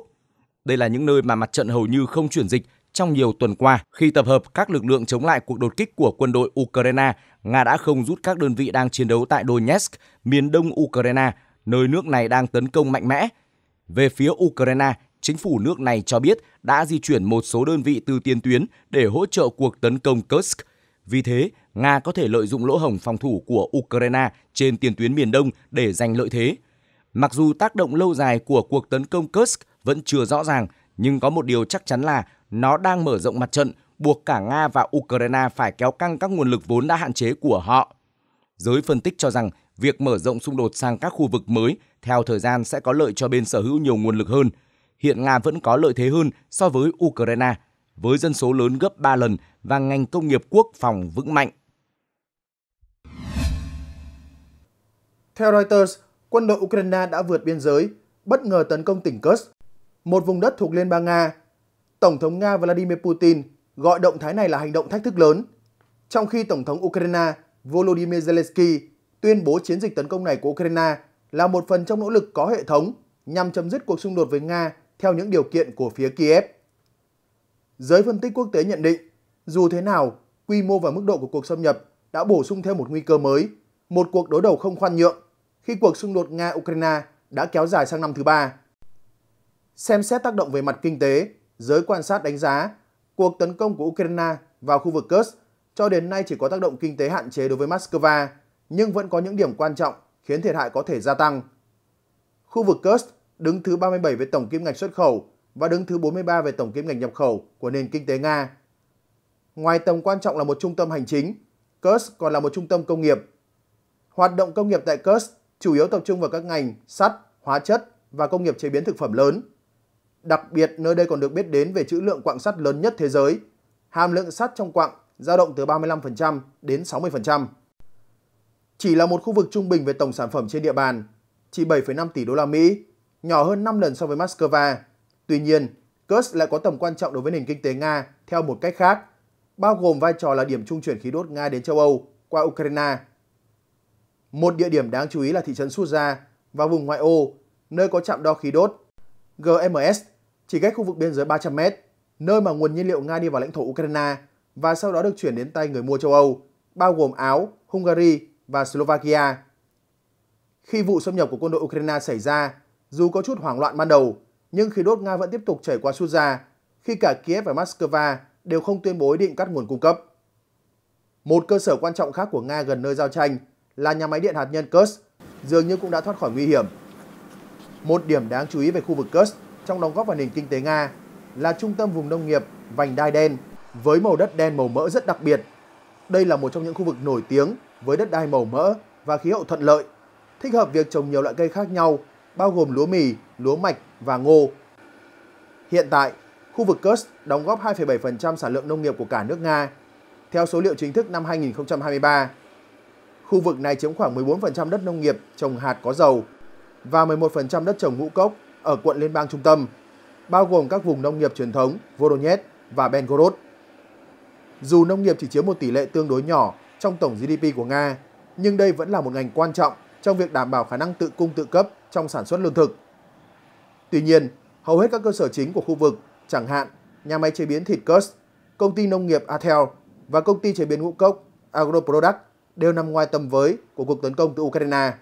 Đây là những nơi mà mặt trận hầu như không chuyển dịch trong nhiều tuần qua. Khi tập hợp các lực lượng chống lại cuộc đột kích của quân đội Ukraine, Nga đã không rút các đơn vị đang chiến đấu tại Donetsk, miền đông Ukraine, nơi nước này đang tấn công mạnh mẽ. Về phía Ukraine, chính phủ nước này cho biết đã di chuyển một số đơn vị từ tiền tuyến để hỗ trợ cuộc tấn công Kursk. Vì thế, Nga có thể lợi dụng lỗ hổng phòng thủ của Ukraine trên tiền tuyến miền Đông để giành lợi thế. Mặc dù tác động lâu dài của cuộc tấn công Kursk vẫn chưa rõ ràng, nhưng có một điều chắc chắn là nó đang mở rộng mặt trận, buộc cả Nga và Ukraine phải kéo căng các nguồn lực vốn đã hạn chế của họ. Giới phân tích cho rằng việc mở rộng xung đột sang các khu vực mới theo thời gian sẽ có lợi cho bên sở hữu nhiều nguồn lực hơn. Hiện Nga vẫn có lợi thế hơn so với Ukraine, với dân số lớn gấp 3 lần và ngành công nghiệp quốc phòng vững mạnh. Theo Reuters, quân đội Ukraine đã vượt biên giới, bất ngờ tấn công tỉnh Kursk, một vùng đất thuộc Liên bang Nga Tổng thống Nga Vladimir Putin gọi động thái này là hành động thách thức lớn, trong khi Tổng thống Ukraine Volodymyr Zelensky tuyên bố chiến dịch tấn công này của Ukraine là một phần trong nỗ lực có hệ thống nhằm chấm dứt cuộc xung đột với Nga theo những điều kiện của phía Kiev. Giới phân tích quốc tế nhận định, dù thế nào, quy mô và mức độ của cuộc xâm nhập đã bổ sung thêm một nguy cơ mới, một cuộc đối đầu không khoan nhượng khi cuộc xung đột Nga-Ukraine đã kéo dài sang năm thứ ba. Xem xét tác động về mặt kinh tế, Giới quan sát đánh giá, cuộc tấn công của Ukraine vào khu vực Kursk cho đến nay chỉ có tác động kinh tế hạn chế đối với Moscow, nhưng vẫn có những điểm quan trọng khiến thiệt hại có thể gia tăng. Khu vực Kursk đứng thứ 37 về tổng kim ngạch xuất khẩu và đứng thứ 43 về tổng kim ngạch nhập khẩu của nền kinh tế Nga. Ngoài tầm quan trọng là một trung tâm hành chính, Kursk còn là một trung tâm công nghiệp. Hoạt động công nghiệp tại Kursk chủ yếu tập trung vào các ngành sắt, hóa chất và công nghiệp chế biến thực phẩm lớn. Đặc biệt nơi đây còn được biết đến về trữ lượng quặng sắt lớn nhất thế giới. Hàm lượng sắt trong quặng dao động từ 35% đến 60%. Chỉ là một khu vực trung bình về tổng sản phẩm trên địa bàn, chỉ 7,5 tỷ đô la Mỹ, nhỏ hơn 5 lần so với Moscow. Tuy nhiên, Kursk lại có tầm quan trọng đối với nền kinh tế Nga theo một cách khác, bao gồm vai trò là điểm trung chuyển khí đốt Nga đến châu Âu qua Ukraine. Một địa điểm đáng chú ý là thị trấn Suza và vùng ngoại ô, nơi có trạm đo khí đốt GMS chỉ cách khu vực biên giới 300 mét, nơi mà nguồn nhiên liệu Nga đi vào lãnh thổ Ukraine và sau đó được chuyển đến tay người mua châu Âu, bao gồm Áo, Hungary và Slovakia. Khi vụ xâm nhập của quân đội Ukraine xảy ra, dù có chút hoảng loạn ban đầu, nhưng khí đốt Nga vẫn tiếp tục chảy qua Suza, khi cả Kiev và Moscow đều không tuyên bố ý định cắt nguồn cung cấp. Một cơ sở quan trọng khác của Nga gần nơi giao tranh là nhà máy điện hạt nhân Kursk, dường như cũng đã thoát khỏi nguy hiểm. Một điểm đáng chú ý về khu vực Kursk trong đóng góp vào nền kinh tế Nga là trung tâm vùng nông nghiệp vành đai đen với màu đất đen màu mỡ rất đặc biệt. Đây là một trong những khu vực nổi tiếng với đất đai màu mỡ và khí hậu thuận lợi, thích hợp việc trồng nhiều loại cây khác nhau bao gồm lúa mì, lúa mạch và ngô. Hiện tại, khu vực Kursk đóng góp 2,7% sản lượng nông nghiệp của cả nước Nga, theo số liệu chính thức năm 2023. Khu vực này chiếm khoảng 14% đất nông nghiệp trồng hạt có dầu và 11% đất trồng ngũ cốc ở quận liên bang trung tâm, bao gồm các vùng nông nghiệp truyền thống Voronezh và Belgorod. Dù nông nghiệp chỉ chiếm một tỷ lệ tương đối nhỏ trong tổng GDP của Nga, nhưng đây vẫn là một ngành quan trọng trong việc đảm bảo khả năng tự cung tự cấp trong sản xuất lương thực. Tuy nhiên, hầu hết các cơ sở chính của khu vực, chẳng hạn nhà máy chế biến thịt Kurs, công ty nông nghiệp Atel và công ty chế biến ngũ cốc Agroproduct đều nằm ngoài tầm với của cuộc tấn công từ Ukraine.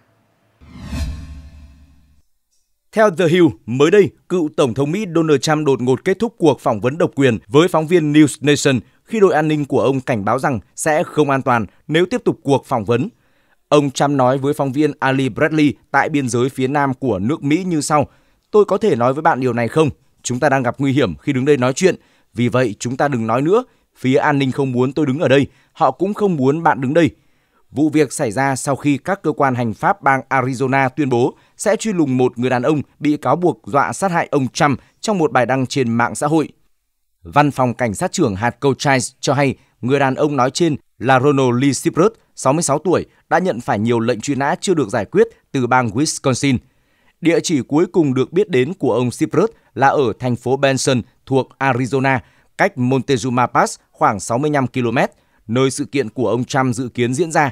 Theo The Hill, mới đây, cựu Tổng thống Mỹ Donald Trump đột ngột kết thúc cuộc phỏng vấn độc quyền với phóng viên News Nation khi đội an ninh của ông cảnh báo rằng sẽ không an toàn nếu tiếp tục cuộc phỏng vấn. Ông Trump nói với phóng viên Ali Bradley tại biên giới phía nam của nước Mỹ như sau, Tôi có thể nói với bạn điều này không? Chúng ta đang gặp nguy hiểm khi đứng đây nói chuyện, vì vậy chúng ta đừng nói nữa. Phía an ninh không muốn tôi đứng ở đây, họ cũng không muốn bạn đứng đây. Vụ việc xảy ra sau khi các cơ quan hành pháp bang Arizona tuyên bố sẽ truy lùng một người đàn ông bị cáo buộc dọa sát hại ông Trump trong một bài đăng trên mạng xã hội. Văn phòng cảnh sát trưởng hạt cầu cho hay người đàn ông nói trên là Ronald Lee Siprut, 66 tuổi, đã nhận phải nhiều lệnh truy nã chưa được giải quyết từ bang Wisconsin. Địa chỉ cuối cùng được biết đến của ông Siprut là ở thành phố Benson thuộc Arizona, cách Montezuma Pass khoảng 65 km, nơi sự kiện của ông Trump dự kiến diễn ra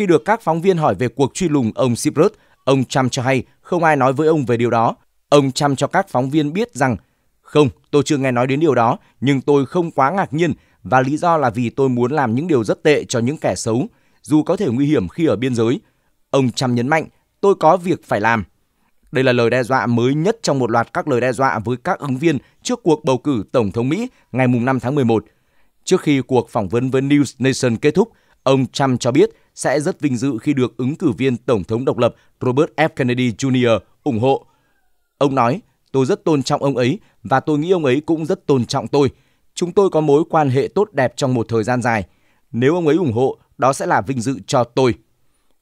khi được các phóng viên hỏi về cuộc truy lùng ông Cyprus, ông Trump cho hay không ai nói với ông về điều đó. Ông Trump cho các phóng viên biết rằng không, tôi chưa nghe nói đến điều đó, nhưng tôi không quá ngạc nhiên và lý do là vì tôi muốn làm những điều rất tệ cho những kẻ xấu, dù có thể nguy hiểm khi ở biên giới. Ông Trump nhấn mạnh, tôi có việc phải làm. Đây là lời đe dọa mới nhất trong một loạt các lời đe dọa với các ứng viên trước cuộc bầu cử Tổng thống Mỹ ngày 5 tháng 11. Trước khi cuộc phỏng vấn với News Nation kết thúc, ông Trump cho biết sẽ rất vinh dự khi được ứng cử viên Tổng thống độc lập Robert F. Kennedy Jr. ủng hộ. Ông nói, tôi rất tôn trọng ông ấy và tôi nghĩ ông ấy cũng rất tôn trọng tôi. Chúng tôi có mối quan hệ tốt đẹp trong một thời gian dài. Nếu ông ấy ủng hộ, đó sẽ là vinh dự cho tôi.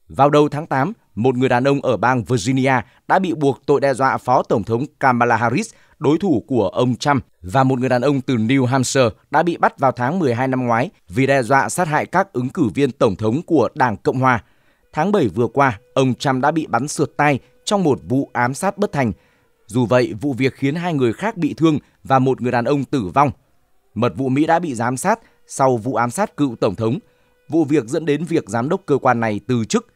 Vào đầu tháng 8, một người đàn ông ở bang Virginia đã bị buộc tội đe dọa Phó Tổng thống Kamala Harris đối thủ của ông Trump và một người đàn ông từ New Hampshire đã bị bắt vào tháng 12 năm ngoái vì đe dọa sát hại các ứng cử viên tổng thống của Đảng Cộng hòa. Tháng 7 vừa qua, ông Trump đã bị bắn sượt tay trong một vụ ám sát bất thành. Dù vậy, vụ việc khiến hai người khác bị thương và một người đàn ông tử vong. Mật vụ Mỹ đã bị giám sát sau vụ ám sát cựu tổng thống. Vụ việc dẫn đến việc giám đốc cơ quan này từ chức.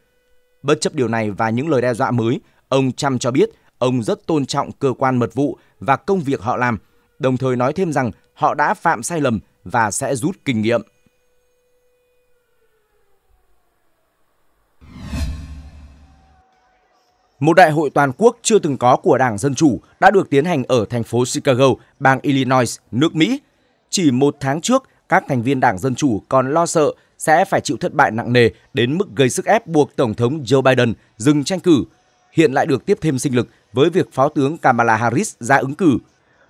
Bất chấp điều này và những lời đe dọa mới, ông Trump cho biết ông rất tôn trọng cơ quan mật vụ và công việc họ làm, đồng thời nói thêm rằng họ đã phạm sai lầm và sẽ rút kinh nghiệm. Một đại hội toàn quốc chưa từng có của Đảng Dân Chủ đã được tiến hành ở thành phố Chicago, bang Illinois, nước Mỹ. Chỉ một tháng trước, các thành viên Đảng Dân Chủ còn lo sợ sẽ phải chịu thất bại nặng nề đến mức gây sức ép buộc Tổng thống Joe Biden dừng tranh cử – hiện lại được tiếp thêm sinh lực với việc phó tướng Kamala Harris ra ứng cử.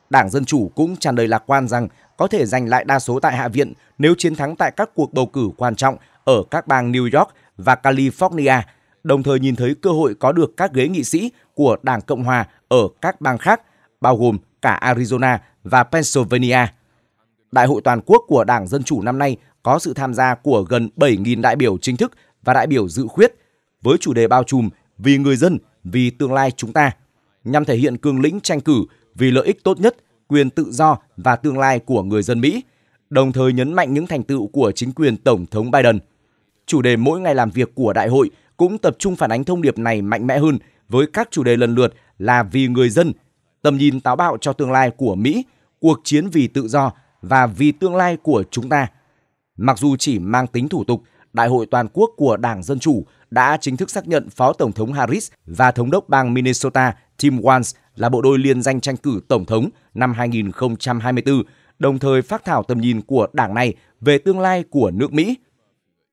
Đảng Dân Chủ cũng tràn đầy lạc quan rằng có thể giành lại đa số tại Hạ viện nếu chiến thắng tại các cuộc bầu cử quan trọng ở các bang New York và California, đồng thời nhìn thấy cơ hội có được các ghế nghị sĩ của Đảng Cộng Hòa ở các bang khác, bao gồm cả Arizona và Pennsylvania. Đại hội toàn quốc của Đảng Dân Chủ năm nay có sự tham gia của gần 7.000 đại biểu chính thức và đại biểu dự khuyết, với chủ đề bao trùm vì người dân vì tương lai chúng ta, nhằm thể hiện cương lĩnh tranh cử vì lợi ích tốt nhất, quyền tự do và tương lai của người dân Mỹ, đồng thời nhấn mạnh những thành tựu của chính quyền Tổng thống Biden. Chủ đề mỗi ngày làm việc của đại hội cũng tập trung phản ánh thông điệp này mạnh mẽ hơn với các chủ đề lần lượt là vì người dân, tầm nhìn táo bạo cho tương lai của Mỹ, cuộc chiến vì tự do và vì tương lai của chúng ta. Mặc dù chỉ mang tính thủ tục, Đại hội toàn quốc của Đảng Dân Chủ đã chính thức xác nhận Phó Tổng thống Harris và Thống đốc bang Minnesota Tim Walz là bộ đôi liên danh tranh cử Tổng thống năm 2024, đồng thời phát thảo tầm nhìn của đảng này về tương lai của nước Mỹ.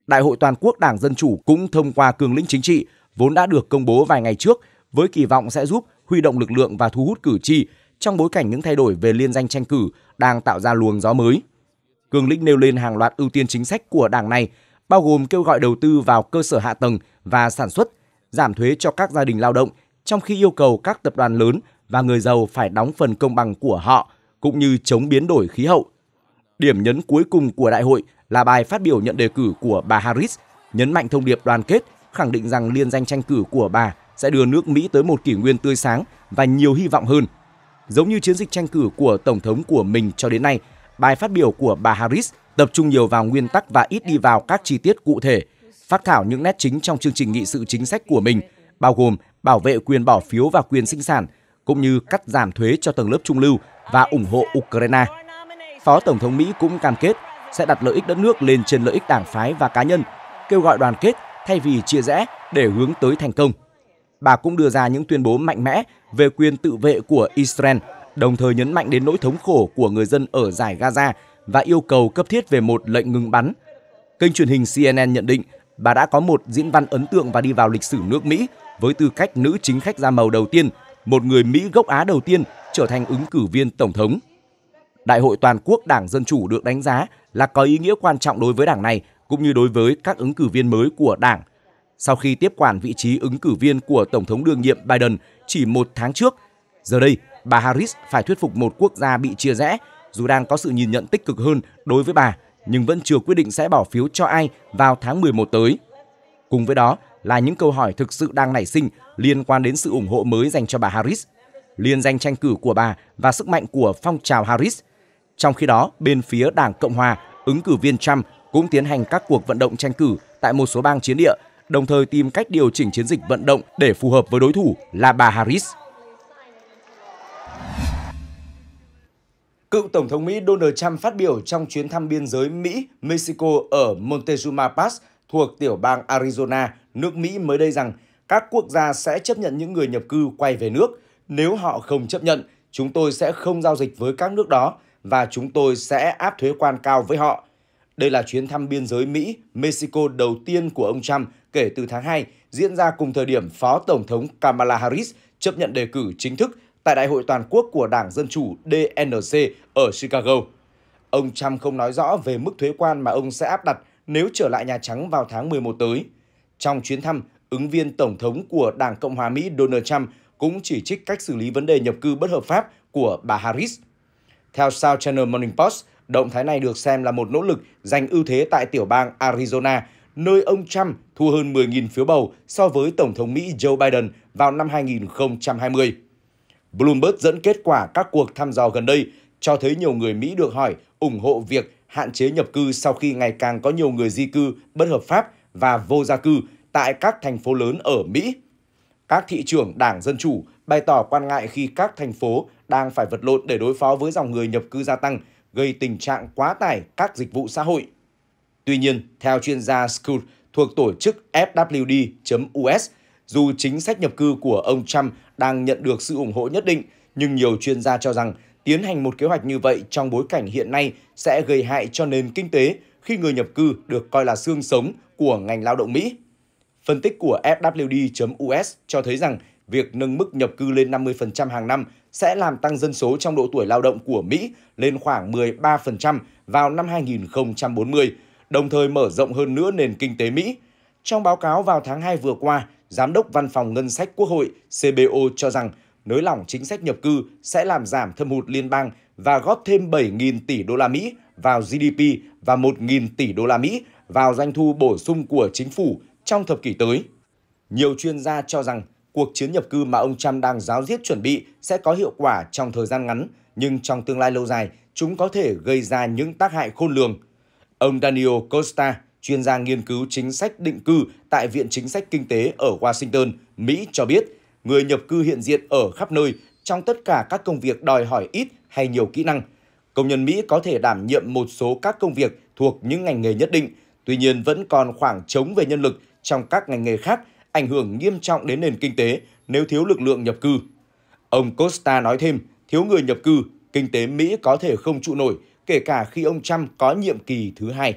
Đại hội toàn quốc Đảng Dân Chủ cũng thông qua cường lĩnh chính trị vốn đã được công bố vài ngày trước với kỳ vọng sẽ giúp huy động lực lượng và thu hút cử tri trong bối cảnh những thay đổi về liên danh tranh cử đang tạo ra luồng gió mới. Cường lĩnh nêu lên hàng loạt ưu tiên chính sách của đảng này bao gồm kêu gọi đầu tư vào cơ sở hạ tầng và sản xuất, giảm thuế cho các gia đình lao động, trong khi yêu cầu các tập đoàn lớn và người giàu phải đóng phần công bằng của họ, cũng như chống biến đổi khí hậu. Điểm nhấn cuối cùng của đại hội là bài phát biểu nhận đề cử của bà Harris, nhấn mạnh thông điệp đoàn kết, khẳng định rằng liên danh tranh cử của bà sẽ đưa nước Mỹ tới một kỷ nguyên tươi sáng và nhiều hy vọng hơn. Giống như chiến dịch tranh cử của Tổng thống của mình cho đến nay, bài phát biểu của bà Harris tập trung nhiều vào nguyên tắc và ít đi vào các chi tiết cụ thể, phát thảo những nét chính trong chương trình nghị sự chính sách của mình, bao gồm bảo vệ quyền bỏ phiếu và quyền sinh sản, cũng như cắt giảm thuế cho tầng lớp trung lưu và ủng hộ Ukraine. Phó Tổng thống Mỹ cũng cam kết sẽ đặt lợi ích đất nước lên trên lợi ích đảng phái và cá nhân, kêu gọi đoàn kết thay vì chia rẽ để hướng tới thành công. Bà cũng đưa ra những tuyên bố mạnh mẽ về quyền tự vệ của Israel, đồng thời nhấn mạnh đến nỗi thống khổ của người dân ở giải Gaza và yêu cầu cấp thiết về một lệnh ngừng bắn. Kênh truyền hình CNN nhận định bà đã có một diễn văn ấn tượng và đi vào lịch sử nước Mỹ với tư cách nữ chính khách da màu đầu tiên, một người Mỹ gốc Á đầu tiên trở thành ứng cử viên tổng thống. Đại hội toàn quốc Đảng Dân chủ được đánh giá là có ý nghĩa quan trọng đối với đảng này cũng như đối với các ứng cử viên mới của đảng. Sau khi tiếp quản vị trí ứng cử viên của Tổng thống đương nhiệm Biden chỉ một tháng trước, giờ đây bà Harris phải thuyết phục một quốc gia bị chia rẽ dù đang có sự nhìn nhận tích cực hơn đối với bà nhưng vẫn chưa quyết định sẽ bỏ phiếu cho ai vào tháng 11 tới. Cùng với đó là những câu hỏi thực sự đang nảy sinh liên quan đến sự ủng hộ mới dành cho bà Harris, liên danh tranh cử của bà và sức mạnh của phong trào Harris. Trong khi đó, bên phía Đảng Cộng hòa, ứng cử viên Trump cũng tiến hành các cuộc vận động tranh cử tại một số bang chiến địa, đồng thời tìm cách điều chỉnh chiến dịch vận động để phù hợp với đối thủ là bà Harris. Cựu Tổng thống Mỹ Donald Trump phát biểu trong chuyến thăm biên giới Mỹ-Mexico ở Montezuma Pass thuộc tiểu bang Arizona, nước Mỹ mới đây rằng các quốc gia sẽ chấp nhận những người nhập cư quay về nước. Nếu họ không chấp nhận, chúng tôi sẽ không giao dịch với các nước đó và chúng tôi sẽ áp thuế quan cao với họ. Đây là chuyến thăm biên giới Mỹ-Mexico đầu tiên của ông Trump kể từ tháng 2, diễn ra cùng thời điểm Phó Tổng thống Kamala Harris chấp nhận đề cử chính thức tại Đại hội Toàn quốc của Đảng Dân Chủ DNC ở Chicago. Ông Trump không nói rõ về mức thuế quan mà ông sẽ áp đặt nếu trở lại Nhà Trắng vào tháng 11 tới. Trong chuyến thăm, ứng viên Tổng thống của Đảng Cộng hòa Mỹ Donald Trump cũng chỉ trích cách xử lý vấn đề nhập cư bất hợp pháp của bà Harris. Theo South Channel Morning Post, động thái này được xem là một nỗ lực giành ưu thế tại tiểu bang Arizona, nơi ông Trump thu hơn 10.000 phiếu bầu so với Tổng thống Mỹ Joe Biden vào năm 2020. Bloomberg dẫn kết quả các cuộc thăm dò gần đây cho thấy nhiều người Mỹ được hỏi ủng hộ việc hạn chế nhập cư sau khi ngày càng có nhiều người di cư bất hợp pháp và vô gia cư tại các thành phố lớn ở Mỹ. Các thị trưởng Đảng Dân Chủ bày tỏ quan ngại khi các thành phố đang phải vật lộn để đối phó với dòng người nhập cư gia tăng, gây tình trạng quá tải các dịch vụ xã hội. Tuy nhiên, theo chuyên gia Scoot thuộc tổ chức FWD.US, dù chính sách nhập cư của ông Trump đang nhận được sự ủng hộ nhất định, nhưng nhiều chuyên gia cho rằng tiến hành một kế hoạch như vậy trong bối cảnh hiện nay sẽ gây hại cho nền kinh tế khi người nhập cư được coi là xương sống của ngành lao động Mỹ. Phân tích của FWD.us cho thấy rằng việc nâng mức nhập cư lên 50% hàng năm sẽ làm tăng dân số trong độ tuổi lao động của Mỹ lên khoảng 13% vào năm 2040, đồng thời mở rộng hơn nữa nền kinh tế Mỹ – trong báo cáo vào tháng 2 vừa qua, Giám đốc Văn phòng Ngân sách Quốc hội CBO cho rằng nới lỏng chính sách nhập cư sẽ làm giảm thâm hụt liên bang và góp thêm 7.000 tỷ đô la Mỹ vào GDP và 1.000 tỷ đô la Mỹ vào doanh thu bổ sung của chính phủ trong thập kỷ tới. Nhiều chuyên gia cho rằng cuộc chiến nhập cư mà ông Trump đang giáo diết chuẩn bị sẽ có hiệu quả trong thời gian ngắn, nhưng trong tương lai lâu dài, chúng có thể gây ra những tác hại khôn lường. Ông Daniel Costa, chuyên gia nghiên cứu chính sách định cư tại Viện Chính sách Kinh tế ở Washington, Mỹ cho biết, người nhập cư hiện diện ở khắp nơi trong tất cả các công việc đòi hỏi ít hay nhiều kỹ năng. Công nhân Mỹ có thể đảm nhiệm một số các công việc thuộc những ngành nghề nhất định, tuy nhiên vẫn còn khoảng trống về nhân lực trong các ngành nghề khác ảnh hưởng nghiêm trọng đến nền kinh tế nếu thiếu lực lượng nhập cư. Ông Costa nói thêm, thiếu người nhập cư, kinh tế Mỹ có thể không trụ nổi, kể cả khi ông Trump có nhiệm kỳ thứ hai.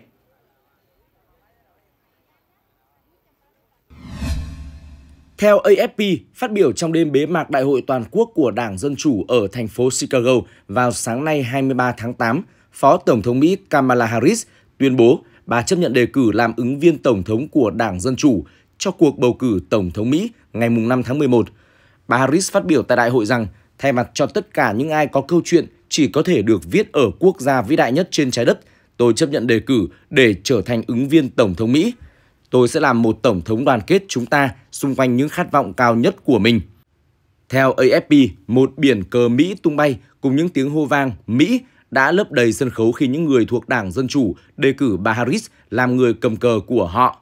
Theo AFP, phát biểu trong đêm bế mạc Đại hội Toàn quốc của Đảng Dân Chủ ở thành phố Chicago vào sáng nay 23 tháng 8, Phó Tổng thống Mỹ Kamala Harris tuyên bố bà chấp nhận đề cử làm ứng viên Tổng thống của Đảng Dân Chủ cho cuộc bầu cử Tổng thống Mỹ ngày 5 tháng 11. Bà Harris phát biểu tại đại hội rằng thay mặt cho tất cả những ai có câu chuyện chỉ có thể được viết ở quốc gia vĩ đại nhất trên trái đất, tôi chấp nhận đề cử để trở thành ứng viên Tổng thống Mỹ – tôi sẽ làm một tổng thống đoàn kết chúng ta xung quanh những khát vọng cao nhất của mình. Theo AFP, một biển cờ Mỹ tung bay cùng những tiếng hô vang Mỹ đã lấp đầy sân khấu khi những người thuộc Đảng Dân Chủ đề cử bà Harris làm người cầm cờ của họ.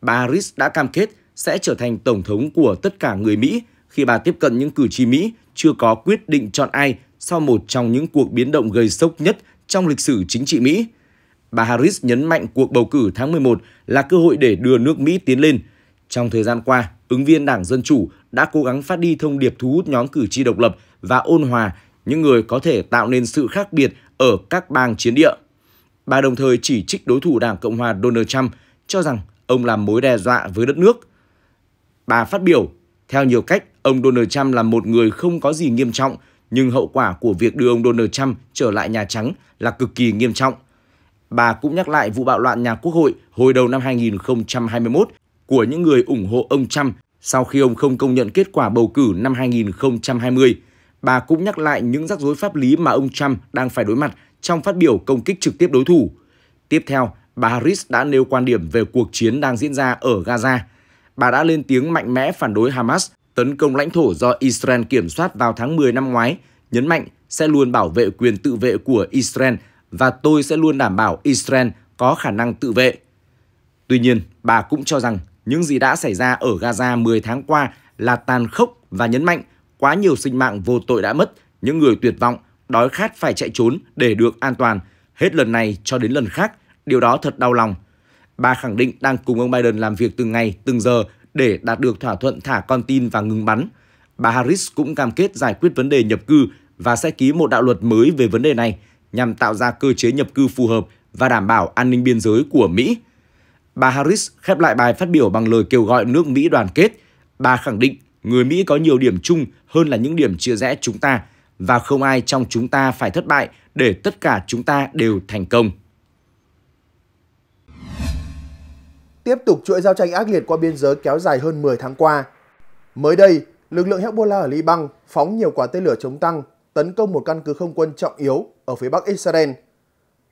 Bà Harris đã cam kết sẽ trở thành tổng thống của tất cả người Mỹ khi bà tiếp cận những cử tri Mỹ chưa có quyết định chọn ai sau một trong những cuộc biến động gây sốc nhất trong lịch sử chính trị Mỹ – Bà Harris nhấn mạnh cuộc bầu cử tháng 11 là cơ hội để đưa nước Mỹ tiến lên. Trong thời gian qua, ứng viên Đảng Dân Chủ đã cố gắng phát đi thông điệp thu hút nhóm cử tri độc lập và ôn hòa những người có thể tạo nên sự khác biệt ở các bang chiến địa. Bà đồng thời chỉ trích đối thủ Đảng Cộng hòa Donald Trump, cho rằng ông là mối đe dọa với đất nước. Bà phát biểu, theo nhiều cách, ông Donald Trump là một người không có gì nghiêm trọng, nhưng hậu quả của việc đưa ông Donald Trump trở lại Nhà Trắng là cực kỳ nghiêm trọng. Bà cũng nhắc lại vụ bạo loạn nhà Quốc hội hồi đầu năm 2021 của những người ủng hộ ông Trump sau khi ông không công nhận kết quả bầu cử năm 2020. Bà cũng nhắc lại những rắc rối pháp lý mà ông Trump đang phải đối mặt trong phát biểu công kích trực tiếp đối thủ. Tiếp theo, bà Harris đã nêu quan điểm về cuộc chiến đang diễn ra ở Gaza. Bà đã lên tiếng mạnh mẽ phản đối Hamas tấn công lãnh thổ do Israel kiểm soát vào tháng 10 năm ngoái, nhấn mạnh sẽ luôn bảo vệ quyền tự vệ của Israel và tôi sẽ luôn đảm bảo Israel có khả năng tự vệ. Tuy nhiên, bà cũng cho rằng những gì đã xảy ra ở Gaza 10 tháng qua là tàn khốc và nhấn mạnh quá nhiều sinh mạng vô tội đã mất, những người tuyệt vọng, đói khát phải chạy trốn để được an toàn, hết lần này cho đến lần khác, điều đó thật đau lòng. Bà khẳng định đang cùng ông Biden làm việc từng ngày, từng giờ để đạt được thỏa thuận thả con tin và ngừng bắn. Bà Harris cũng cam kết giải quyết vấn đề nhập cư và sẽ ký một đạo luật mới về vấn đề này nhằm tạo ra cơ chế nhập cư phù hợp và đảm bảo an ninh biên giới của Mỹ. Bà Harris khép lại bài phát biểu bằng lời kêu gọi nước Mỹ đoàn kết. Bà khẳng định người Mỹ có nhiều điểm chung hơn là những điểm chia rẽ chúng ta và không ai trong chúng ta phải thất bại để tất cả chúng ta đều thành công. Tiếp tục chuỗi giao tranh ác liệt qua biên giới kéo dài hơn 10 tháng qua. Mới đây, lực lượng Hezbollah ở Liban phóng nhiều quả tên lửa chống tăng tấn công một căn cứ không quân trọng yếu ở phía bắc Israel.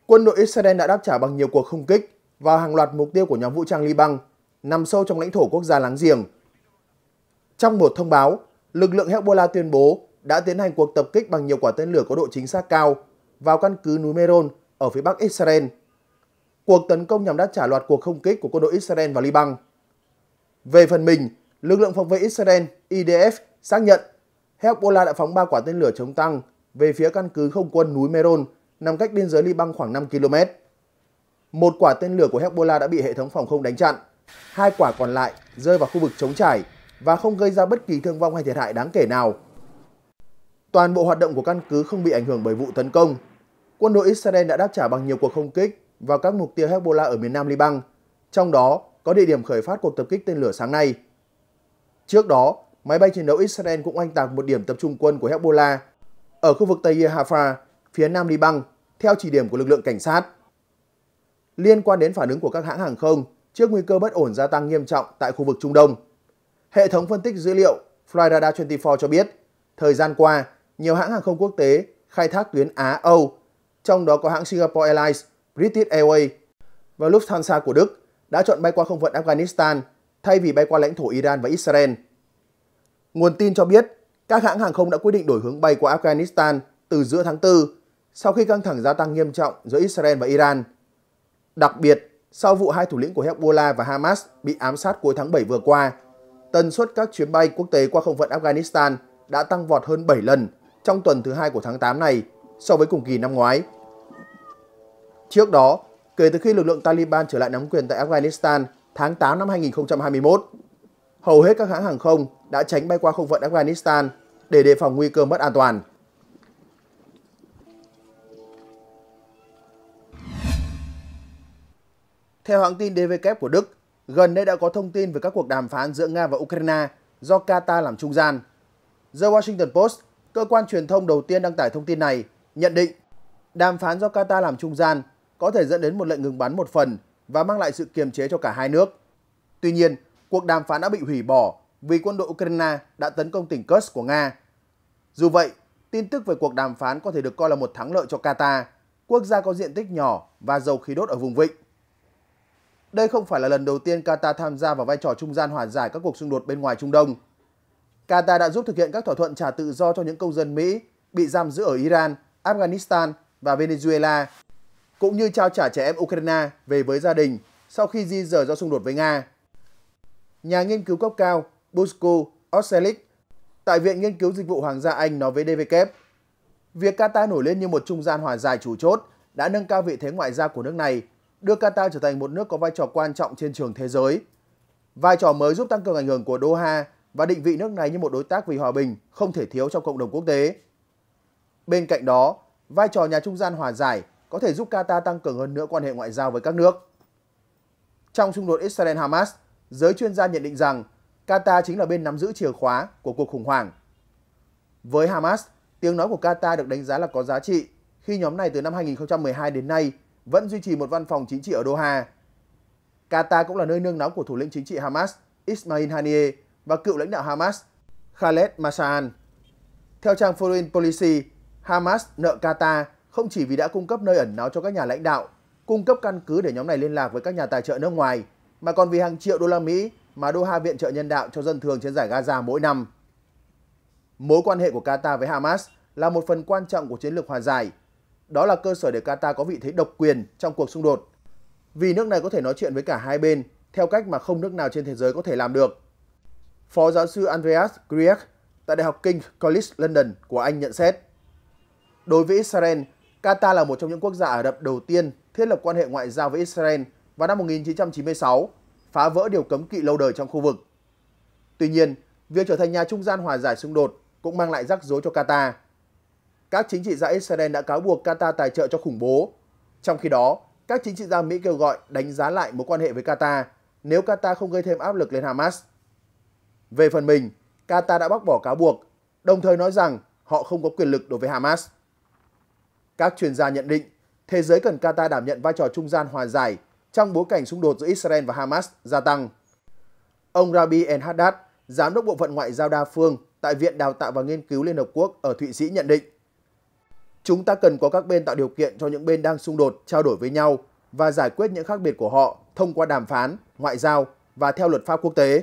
Quân đội Israel đã đáp trả bằng nhiều cuộc không kích và hàng loạt mục tiêu của nhóm vũ trang Liban nằm sâu trong lãnh thổ quốc gia láng giềng. Trong một thông báo, lực lượng Hezbollah tuyên bố đã tiến hành cuộc tập kích bằng nhiều quả tên lửa có độ chính xác cao vào căn cứ núi Meron ở phía bắc Israel. Cuộc tấn công nhằm đáp trả loạt cuộc không kích của quân đội Israel và Liban. Về phần mình, lực lượng phòng vệ Israel IDF xác nhận Hezbollah đã phóng 3 quả tên lửa chống tăng về phía căn cứ không quân núi Meron nằm cách biên giới Liban khoảng 5 km. Một quả tên lửa của Hezbollah đã bị hệ thống phòng không đánh chặn, hai quả còn lại rơi vào khu vực chống trải và không gây ra bất kỳ thương vong hay thiệt hại đáng kể nào. Toàn bộ hoạt động của căn cứ không bị ảnh hưởng bởi vụ tấn công. Quân đội Israel đã đáp trả bằng nhiều cuộc không kích vào các mục tiêu Hezbollah ở miền nam Liban, trong đó có địa điểm khởi phát cuộc tập kích tên lửa sáng nay. Trước đó, máy bay chiến đấu Israel cũng oanh tạc một điểm tập trung quân của Hezbollah ở khu vực Tây Rafah, phía nam Liban, theo chỉ điểm của lực lượng cảnh sát. Liên quan đến phản ứng của các hãng hàng không trước nguy cơ bất ổn gia tăng nghiêm trọng tại khu vực Trung Đông, hệ thống phân tích dữ liệu Flightradar 24 cho biết, thời gian qua, nhiều hãng hàng không quốc tế khai thác tuyến Á-Âu, trong đó có hãng Singapore Airlines, British Airways và Lufthansa của Đức đã chọn bay qua không phận Afghanistan thay vì bay qua lãnh thổ Iran và Israel. Nguồn tin cho biết, các hãng hàng không đã quyết định đổi hướng bay qua Afghanistan từ giữa tháng 4 sau khi căng thẳng gia tăng nghiêm trọng giữa Israel và Iran. Đặc biệt, sau vụ hai thủ lĩnh của Hezbollah và Hamas bị ám sát cuối tháng 7 vừa qua, tần suất các chuyến bay quốc tế qua không phận Afghanistan đã tăng vọt hơn 7 lần trong tuần thứ hai của tháng 8 này so với cùng kỳ năm ngoái. Trước đó, kể từ khi lực lượng Taliban trở lại nắm quyền tại Afghanistan tháng 8 năm 2021, hầu hết các hãng hàng không đã tránh bay qua không phận Afghanistan để đề phòng nguy cơ mất an toàn. Theo hãng tin DW của Đức, gần đây đã có thông tin về các cuộc đàm phán giữa Nga và Ukraine do Qatar làm trung gian. The Washington Post, cơ quan truyền thông đầu tiên đăng tải thông tin này, nhận định đàm phán do Qatar làm trung gian có thể dẫn đến một lệnh ngừng bắn một phần và mang lại sự kiềm chế cho cả hai nước. Tuy nhiên, cuộc đàm phán đã bị hủy bỏ vì quân đội Ukraine đã tấn công tỉnh Kursk của Nga. Dù vậy, tin tức về cuộc đàm phán có thể được coi là một thắng lợi cho Qatar, quốc gia có diện tích nhỏ và dầu khí đốt ở vùng vịnh. Đây không phải là lần đầu tiên Qatar tham gia vào vai trò trung gian hòa giải các cuộc xung đột bên ngoài Trung Đông. Qatar đã giúp thực hiện các thỏa thuận trả tự do cho những công dân Mỹ bị giam giữ ở Iran, Afghanistan và Venezuela, cũng như trao trả trẻ em Ukraine về với gia đình sau khi di rời do xung đột với Nga. Nhà nghiên cứu cấp cao Busco Oxelic tại Viện Nghiên cứu Dịch vụ Hoàng gia Anh nói với DVK. Việc Qatar nổi lên như một trung gian hòa giải chủ chốt đã nâng cao vị thế ngoại giao của nước này, đưa Qatar trở thành một nước có vai trò quan trọng trên trường thế giới. Vai trò mới giúp tăng cường ảnh hưởng của Doha và định vị nước này như một đối tác vì hòa bình không thể thiếu trong cộng đồng quốc tế. Bên cạnh đó, vai trò nhà trung gian hòa giải có thể giúp Qatar tăng cường hơn nữa quan hệ ngoại giao với các nước. Trong xung đột Israel-Hamas, giới chuyên gia nhận định rằng Qatar chính là bên nắm giữ chìa khóa của cuộc khủng hoảng. Với Hamas, tiếng nói của Qatar được đánh giá là có giá trị khi nhóm này từ năm 2012 đến nay vẫn duy trì một văn phòng chính trị ở Doha. Qatar cũng là nơi nương nóng của thủ lĩnh chính trị Hamas Ismail Haniyeh và cựu lãnh đạo Hamas Khaled Mashaan. Theo trang Foreign Policy, Hamas nợ Qatar không chỉ vì đã cung cấp nơi ẩn náu cho các nhà lãnh đạo, cung cấp căn cứ để nhóm này liên lạc với các nhà tài trợ nước ngoài, mà còn vì hàng triệu đô la Mỹ mà Doha viện trợ nhân đạo cho dân thường trên giải Gaza mỗi năm. Mối quan hệ của Qatar với Hamas là một phần quan trọng của chiến lược hòa giải. Đó là cơ sở để Qatar có vị thế độc quyền trong cuộc xung đột. Vì nước này có thể nói chuyện với cả hai bên theo cách mà không nước nào trên thế giới có thể làm được. Phó giáo sư Andreas Grieg tại Đại học King College London của Anh nhận xét. Đối với Israel, Qatar là một trong những quốc gia Ả Rập đầu tiên thiết lập quan hệ ngoại giao với Israel vào năm 1996 phá vỡ điều cấm kỵ lâu đời trong khu vực. Tuy nhiên, việc trở thành nhà trung gian hòa giải xung đột cũng mang lại rắc rối cho Qatar. Các chính trị gia Israel đã cáo buộc Qatar tài trợ cho khủng bố. Trong khi đó, các chính trị gia Mỹ kêu gọi đánh giá lại mối quan hệ với Qatar nếu Qatar không gây thêm áp lực lên Hamas. Về phần mình, Qatar đã bác bỏ cáo buộc, đồng thời nói rằng họ không có quyền lực đối với Hamas. Các chuyên gia nhận định, thế giới cần Qatar đảm nhận vai trò trung gian hòa giải trong bối cảnh xung đột giữa Israel và Hamas gia tăng. Ông Rabi El Haddad, Giám đốc Bộ phận Ngoại giao đa phương tại Viện Đào tạo và Nghiên cứu Liên Hợp Quốc ở Thụy Sĩ nhận định, Chúng ta cần có các bên tạo điều kiện cho những bên đang xung đột trao đổi với nhau và giải quyết những khác biệt của họ thông qua đàm phán, ngoại giao và theo luật pháp quốc tế.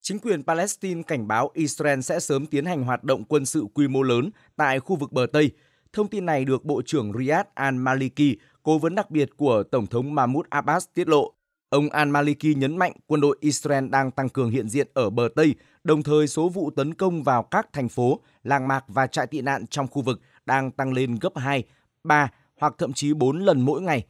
Chính quyền Palestine cảnh báo Israel sẽ sớm tiến hành hoạt động quân sự quy mô lớn tại khu vực bờ Tây – Thông tin này được Bộ trưởng Riyad al-Maliki, cố vấn đặc biệt của Tổng thống Mahmoud Abbas tiết lộ. Ông al-Maliki nhấn mạnh quân đội Israel đang tăng cường hiện diện ở bờ Tây, đồng thời số vụ tấn công vào các thành phố, làng mạc và trại tị nạn trong khu vực đang tăng lên gấp 2, 3 hoặc thậm chí 4 lần mỗi ngày.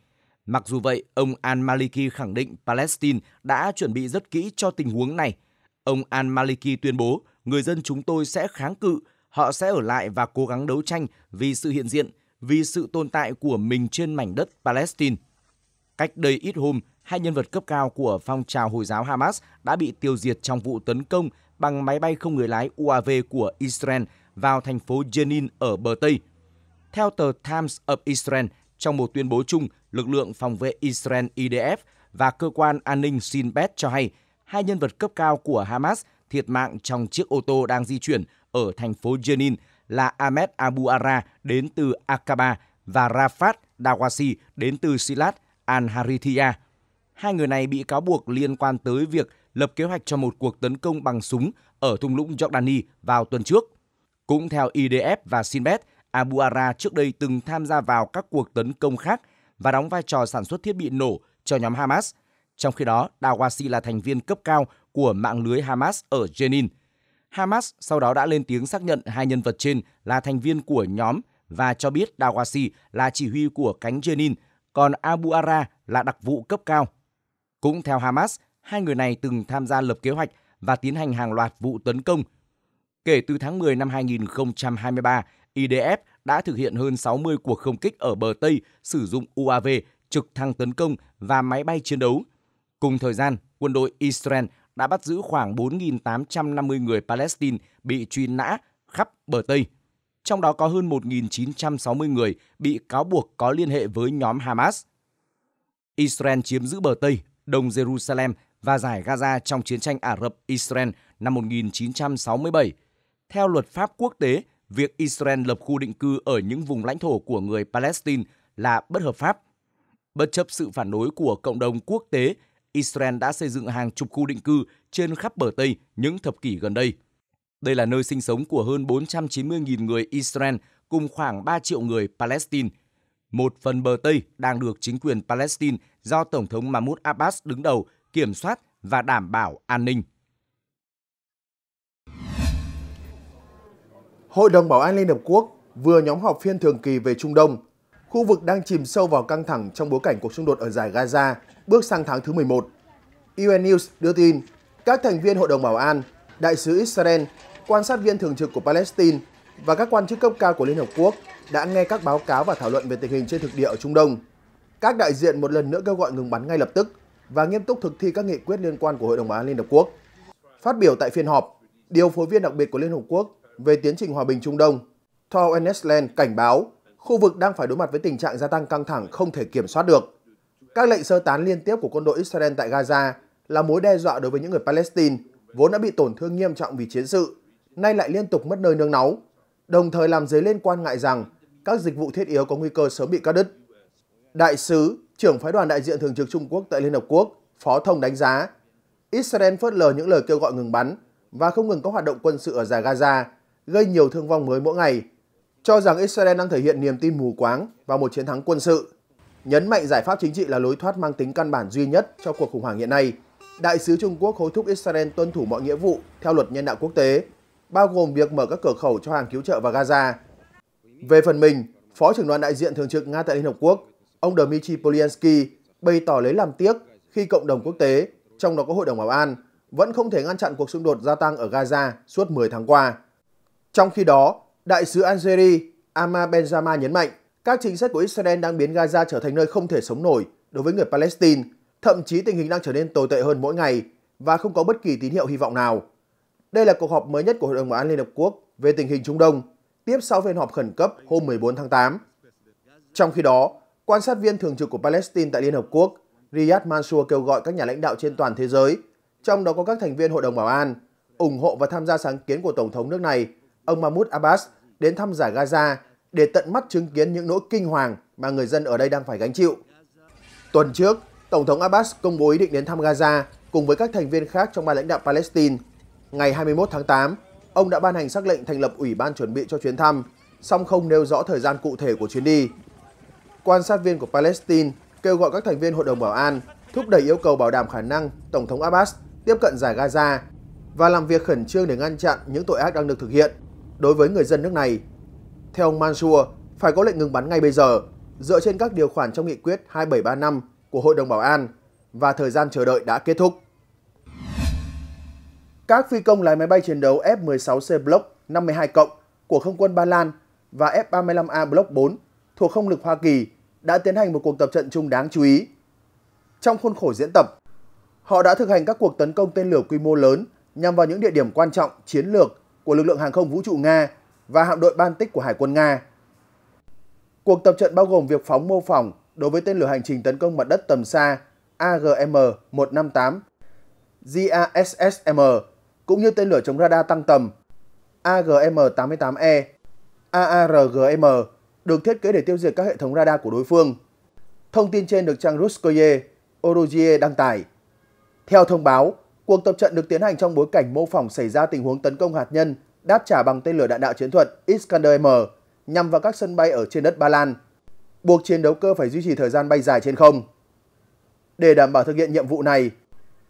Mặc dù vậy, ông al-Maliki khẳng định Palestine đã chuẩn bị rất kỹ cho tình huống này. Ông al-Maliki tuyên bố, người dân chúng tôi sẽ kháng cự Họ sẽ ở lại và cố gắng đấu tranh vì sự hiện diện, vì sự tồn tại của mình trên mảnh đất Palestine. Cách đây ít hôm, hai nhân vật cấp cao của phong trào Hồi giáo Hamas đã bị tiêu diệt trong vụ tấn công bằng máy bay không người lái UAV của Israel vào thành phố Jenin ở bờ Tây. Theo tờ Times of Israel, trong một tuyên bố chung, lực lượng phòng vệ Israel IDF và cơ quan an ninh Shin Bet cho hay hai nhân vật cấp cao của Hamas thiệt mạng trong chiếc ô tô đang di chuyển ở thành phố Jenin là Ahmed Abu Ara đến từ Akaba và Rafat Dawasi đến từ Silat Al-Harithia. Hai người này bị cáo buộc liên quan tới việc lập kế hoạch cho một cuộc tấn công bằng súng ở thung lũng Jordani vào tuần trước. Cũng theo IDF và Sinbad, Abu Ara trước đây từng tham gia vào các cuộc tấn công khác và đóng vai trò sản xuất thiết bị nổ cho nhóm Hamas. Trong khi đó, Dawasi là thành viên cấp cao của mạng lưới Hamas ở Jenin – Hamas sau đó đã lên tiếng xác nhận hai nhân vật trên là thành viên của nhóm và cho biết Dawasi là chỉ huy của cánh Jenin, còn Abu Ara là đặc vụ cấp cao. Cũng theo Hamas, hai người này từng tham gia lập kế hoạch và tiến hành hàng loạt vụ tấn công. Kể từ tháng 10 năm 2023, IDF đã thực hiện hơn 60 cuộc không kích ở bờ Tây sử dụng UAV, trực thăng tấn công và máy bay chiến đấu. Cùng thời gian, quân đội Israel đã bắt giữ khoảng 4.850 người Palestine bị truy nã khắp bờ Tây, trong đó có hơn 1.960 người bị cáo buộc có liên hệ với nhóm Hamas. Israel chiếm giữ bờ Tây, Đông Jerusalem và giải Gaza trong chiến tranh Ả Rập-Israel năm 1967. Theo luật pháp quốc tế, việc Israel lập khu định cư ở những vùng lãnh thổ của người Palestine là bất hợp pháp. Bất chấp sự phản đối của cộng đồng quốc tế Israel đã xây dựng hàng chục khu định cư trên khắp bờ Tây những thập kỷ gần đây. Đây là nơi sinh sống của hơn 490.000 người Israel cùng khoảng 3 triệu người Palestine. Một phần bờ Tây đang được chính quyền Palestine do Tổng thống Mahmoud Abbas đứng đầu kiểm soát và đảm bảo an ninh. Hội đồng Bảo an Liên Hợp Quốc vừa nhóm họp phiên thường kỳ về Trung Đông khu vực đang chìm sâu vào căng thẳng trong bối cảnh cuộc xung đột ở giải Gaza bước sang tháng thứ 11. UN News đưa tin, các thành viên Hội đồng Bảo an, đại sứ Israel, quan sát viên thường trực của Palestine và các quan chức cấp cao của Liên Hợp Quốc đã nghe các báo cáo và thảo luận về tình hình trên thực địa ở Trung Đông. Các đại diện một lần nữa kêu gọi ngừng bắn ngay lập tức và nghiêm túc thực thi các nghị quyết liên quan của Hội đồng Bảo an Liên Hợp Quốc. Phát biểu tại phiên họp, điều phối viên đặc biệt của Liên Hợp Quốc về tiến trình hòa bình Trung Đông, Thor Enesland cảnh báo khu vực đang phải đối mặt với tình trạng gia tăng căng thẳng không thể kiểm soát được. Các lệnh sơ tán liên tiếp của quân đội Israel tại Gaza là mối đe dọa đối với những người Palestine vốn đã bị tổn thương nghiêm trọng vì chiến sự, nay lại liên tục mất nơi nương náu, đồng thời làm dấy lên quan ngại rằng các dịch vụ thiết yếu có nguy cơ sớm bị cắt đứt. Đại sứ, trưởng phái đoàn đại diện thường trực Trung Quốc tại Liên Hợp Quốc, Phó Thông đánh giá, Israel phớt lờ những lời kêu gọi ngừng bắn và không ngừng có hoạt động quân sự ở giải Gaza, gây nhiều thương vong mới mỗi ngày cho rằng Israel đang thể hiện niềm tin mù quáng vào một chiến thắng quân sự. Nhấn mạnh giải pháp chính trị là lối thoát mang tính căn bản duy nhất cho cuộc khủng hoảng hiện nay, đại sứ Trung Quốc hối thúc Israel tuân thủ mọi nghĩa vụ theo luật nhân đạo quốc tế, bao gồm việc mở các cửa khẩu cho hàng cứu trợ vào Gaza. Về phần mình, Phó trưởng đoàn đại diện thường trực Nga tại Liên Hợp Quốc, ông Dmitry Polyansky bày tỏ lấy làm tiếc khi cộng đồng quốc tế, trong đó có Hội đồng Bảo an, vẫn không thể ngăn chặn cuộc xung đột gia tăng ở Gaza suốt 10 tháng qua. Trong khi đó, Đại sứ Algeria Ama Benzama nhấn mạnh, các chính sách của Israel đang biến Gaza trở thành nơi không thể sống nổi đối với người Palestine, thậm chí tình hình đang trở nên tồi tệ hơn mỗi ngày và không có bất kỳ tín hiệu hy vọng nào. Đây là cuộc họp mới nhất của Hội đồng Bảo an Liên Hợp Quốc về tình hình Trung Đông, tiếp sau phiên họp khẩn cấp hôm 14 tháng 8. Trong khi đó, quan sát viên thường trực của Palestine tại Liên Hợp Quốc, Riyad Mansour kêu gọi các nhà lãnh đạo trên toàn thế giới, trong đó có các thành viên Hội đồng Bảo an, ủng hộ và tham gia sáng kiến của Tổng thống nước này, ông Mahmoud Abbas đến thăm giải Gaza để tận mắt chứng kiến những nỗi kinh hoàng mà người dân ở đây đang phải gánh chịu. Tuần trước, Tổng thống Abbas công bố ý định đến thăm Gaza cùng với các thành viên khác trong ban lãnh đạo Palestine. Ngày 21 tháng 8, ông đã ban hành sắc lệnh thành lập ủy ban chuẩn bị cho chuyến thăm, song không nêu rõ thời gian cụ thể của chuyến đi. Quan sát viên của Palestine kêu gọi các thành viên Hội đồng Bảo an thúc đẩy yêu cầu bảo đảm khả năng Tổng thống Abbas tiếp cận giải Gaza và làm việc khẩn trương để ngăn chặn những tội ác đang được thực hiện đối với người dân nước này. Theo ông Mansour, phải có lệnh ngừng bắn ngay bây giờ, dựa trên các điều khoản trong nghị quyết 2735 của Hội đồng Bảo an và thời gian chờ đợi đã kết thúc. Các phi công lái máy bay chiến đấu F-16C Block 52 cộng của không quân Ba Lan và F-35A Block 4 thuộc không lực Hoa Kỳ đã tiến hành một cuộc tập trận chung đáng chú ý. Trong khuôn khổ diễn tập, họ đã thực hành các cuộc tấn công tên lửa quy mô lớn nhằm vào những địa điểm quan trọng, chiến lược của lực lượng hàng không vũ trụ Nga và hạm đội Baltic của Hải quân Nga. Cuộc tập trận bao gồm việc phóng mô phỏng đối với tên lửa hành trình tấn công mặt đất tầm xa AGM-158, GASSM, cũng như tên lửa chống radar tăng tầm AGM-88E, AARGM được thiết kế để tiêu diệt các hệ thống radar của đối phương. Thông tin trên được trang Ruskoye Orogie đăng tải. Theo thông báo, Cuộc tập trận được tiến hành trong bối cảnh mô phỏng xảy ra tình huống tấn công hạt nhân đáp trả bằng tên lửa đạn đạo chiến thuật Iskander-M nhằm vào các sân bay ở trên đất Ba Lan, buộc chiến đấu cơ phải duy trì thời gian bay dài trên không. Để đảm bảo thực hiện nhiệm vụ này,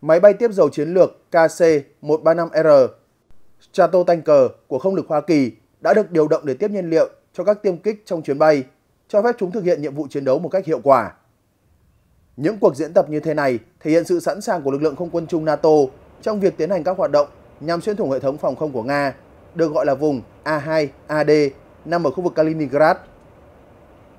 máy bay tiếp dầu chiến lược KC-135R Stratotanker của không lực Hoa Kỳ đã được điều động để tiếp nhiên liệu cho các tiêm kích trong chuyến bay, cho phép chúng thực hiện nhiệm vụ chiến đấu một cách hiệu quả. Những cuộc diễn tập như thế này thể hiện sự sẵn sàng của lực lượng không quân chung NATO trong việc tiến hành các hoạt động nhằm xuyên thủng hệ thống phòng không của Nga, được gọi là vùng A2AD nằm ở khu vực Kaliningrad.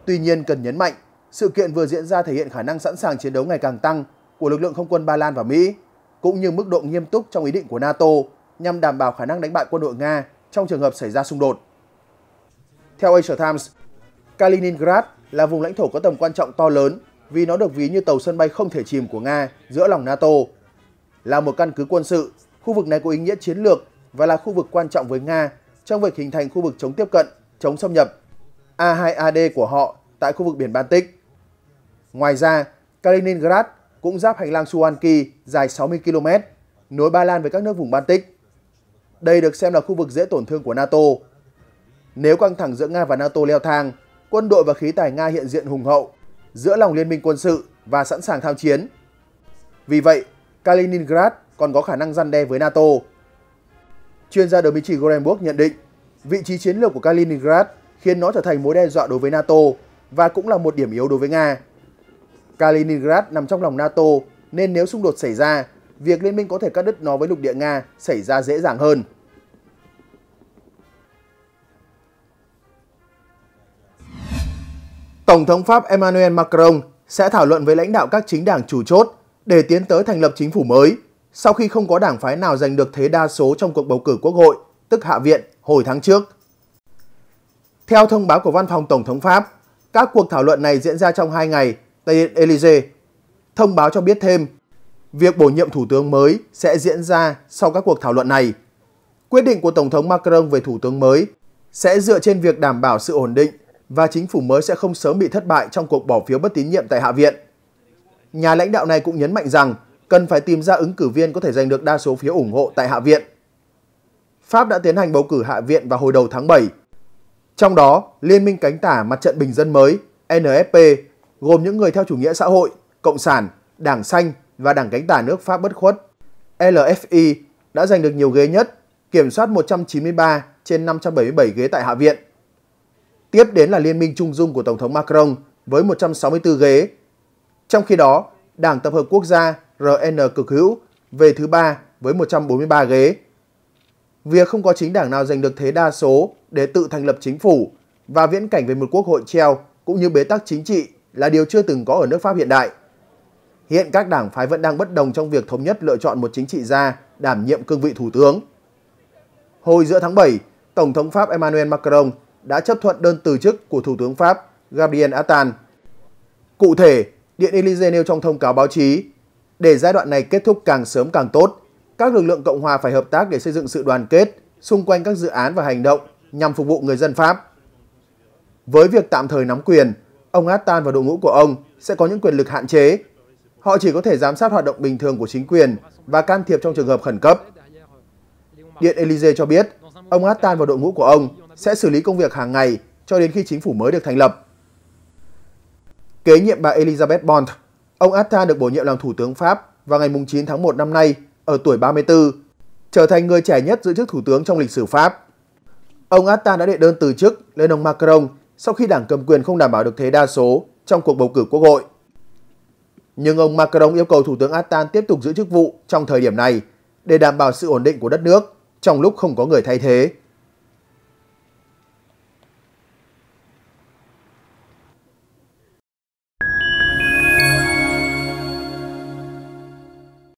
Tuy nhiên cần nhấn mạnh, sự kiện vừa diễn ra thể hiện khả năng sẵn sàng chiến đấu ngày càng tăng của lực lượng không quân Ba Lan và Mỹ, cũng như mức độ nghiêm túc trong ý định của NATO nhằm đảm bảo khả năng đánh bại quân đội Nga trong trường hợp xảy ra xung đột. Theo Asia Times, Kaliningrad là vùng lãnh thổ có tầm quan trọng to lớn vì nó được ví như tàu sân bay không thể chìm của Nga giữa lòng NATO. Là một căn cứ quân sự, khu vực này có ý nghĩa chiến lược và là khu vực quan trọng với Nga trong việc hình thành khu vực chống tiếp cận, chống xâm nhập A2AD của họ tại khu vực biển Baltic. Ngoài ra, Kaliningrad cũng giáp hành lang Suwalki dài 60 km, nối Ba Lan với các nước vùng Baltic. Đây được xem là khu vực dễ tổn thương của NATO. Nếu căng thẳng giữa Nga và NATO leo thang, quân đội và khí tài Nga hiện diện hùng hậu giữa lòng liên minh quân sự và sẵn sàng tham chiến. Vì vậy, Kaliningrad còn có khả năng răn đe với NATO. Chuyên gia Dmitry Gorenburg nhận định, vị trí chiến lược của Kaliningrad khiến nó trở thành mối đe dọa đối với NATO và cũng là một điểm yếu đối với Nga. Kaliningrad nằm trong lòng NATO nên nếu xung đột xảy ra, việc liên minh có thể cắt đứt nó với lục địa Nga xảy ra dễ dàng hơn. Tổng thống Pháp Emmanuel Macron sẽ thảo luận với lãnh đạo các chính đảng chủ chốt để tiến tới thành lập chính phủ mới sau khi không có đảng phái nào giành được thế đa số trong cuộc bầu cử quốc hội, tức Hạ viện, hồi tháng trước. Theo thông báo của Văn phòng Tổng thống Pháp, các cuộc thảo luận này diễn ra trong 2 ngày tại Điện Élysée. Thông báo cho biết thêm, việc bổ nhiệm thủ tướng mới sẽ diễn ra sau các cuộc thảo luận này. Quyết định của Tổng thống Macron về thủ tướng mới sẽ dựa trên việc đảm bảo sự ổn định và chính phủ mới sẽ không sớm bị thất bại trong cuộc bỏ phiếu bất tín nhiệm tại Hạ viện. Nhà lãnh đạo này cũng nhấn mạnh rằng cần phải tìm ra ứng cử viên có thể giành được đa số phiếu ủng hộ tại Hạ viện. Pháp đã tiến hành bầu cử Hạ viện vào hồi đầu tháng 7. Trong đó, Liên minh cánh tả Mặt trận Bình dân mới NFP gồm những người theo chủ nghĩa xã hội, Cộng sản, Đảng Xanh và Đảng cánh tả nước Pháp bất khuất LFI đã giành được nhiều ghế nhất, kiểm soát 193 trên 577 ghế tại Hạ viện. Tiếp đến là Liên minh Trung Dung của Tổng thống Macron với 164 ghế. Trong khi đó, Đảng Tập hợp Quốc gia RN cực hữu về thứ ba với 143 ghế. Việc không có chính đảng nào giành được thế đa số để tự thành lập chính phủ và viễn cảnh về một quốc hội treo cũng như bế tắc chính trị là điều chưa từng có ở nước Pháp hiện đại. Hiện các đảng phái vẫn đang bất đồng trong việc thống nhất lựa chọn một chính trị gia đảm nhiệm cương vị thủ tướng. Hồi giữa tháng 7, Tổng thống Pháp Emmanuel Macron đã chấp thuận đơn từ chức của Thủ tướng Pháp Gabriel Attal. Cụ thể, Điện Élysée nêu trong thông cáo báo chí, để giai đoạn này kết thúc càng sớm càng tốt, các lực lượng Cộng hòa phải hợp tác để xây dựng sự đoàn kết xung quanh các dự án và hành động nhằm phục vụ người dân Pháp. Với việc tạm thời nắm quyền, ông Attal và đội ngũ của ông sẽ có những quyền lực hạn chế. Họ chỉ có thể giám sát hoạt động bình thường của chính quyền và can thiệp trong trường hợp khẩn cấp. Điện Elysee cho biết, ông Attal và đội ngũ của ông sẽ xử lý công việc hàng ngày cho đến khi chính phủ mới được thành lập. Kế nhiệm bà Elizabeth Bond, ông Atta được bổ nhiệm làm Thủ tướng Pháp vào ngày 9 tháng 1 năm nay ở tuổi 34, trở thành người trẻ nhất giữ chức Thủ tướng trong lịch sử Pháp. Ông Atta đã đệ đơn từ chức lên ông Macron sau khi đảng cầm quyền không đảm bảo được thế đa số trong cuộc bầu cử quốc hội. Nhưng ông Macron yêu cầu Thủ tướng Attan tiếp tục giữ chức vụ trong thời điểm này để đảm bảo sự ổn định của đất nước trong lúc không có người thay thế.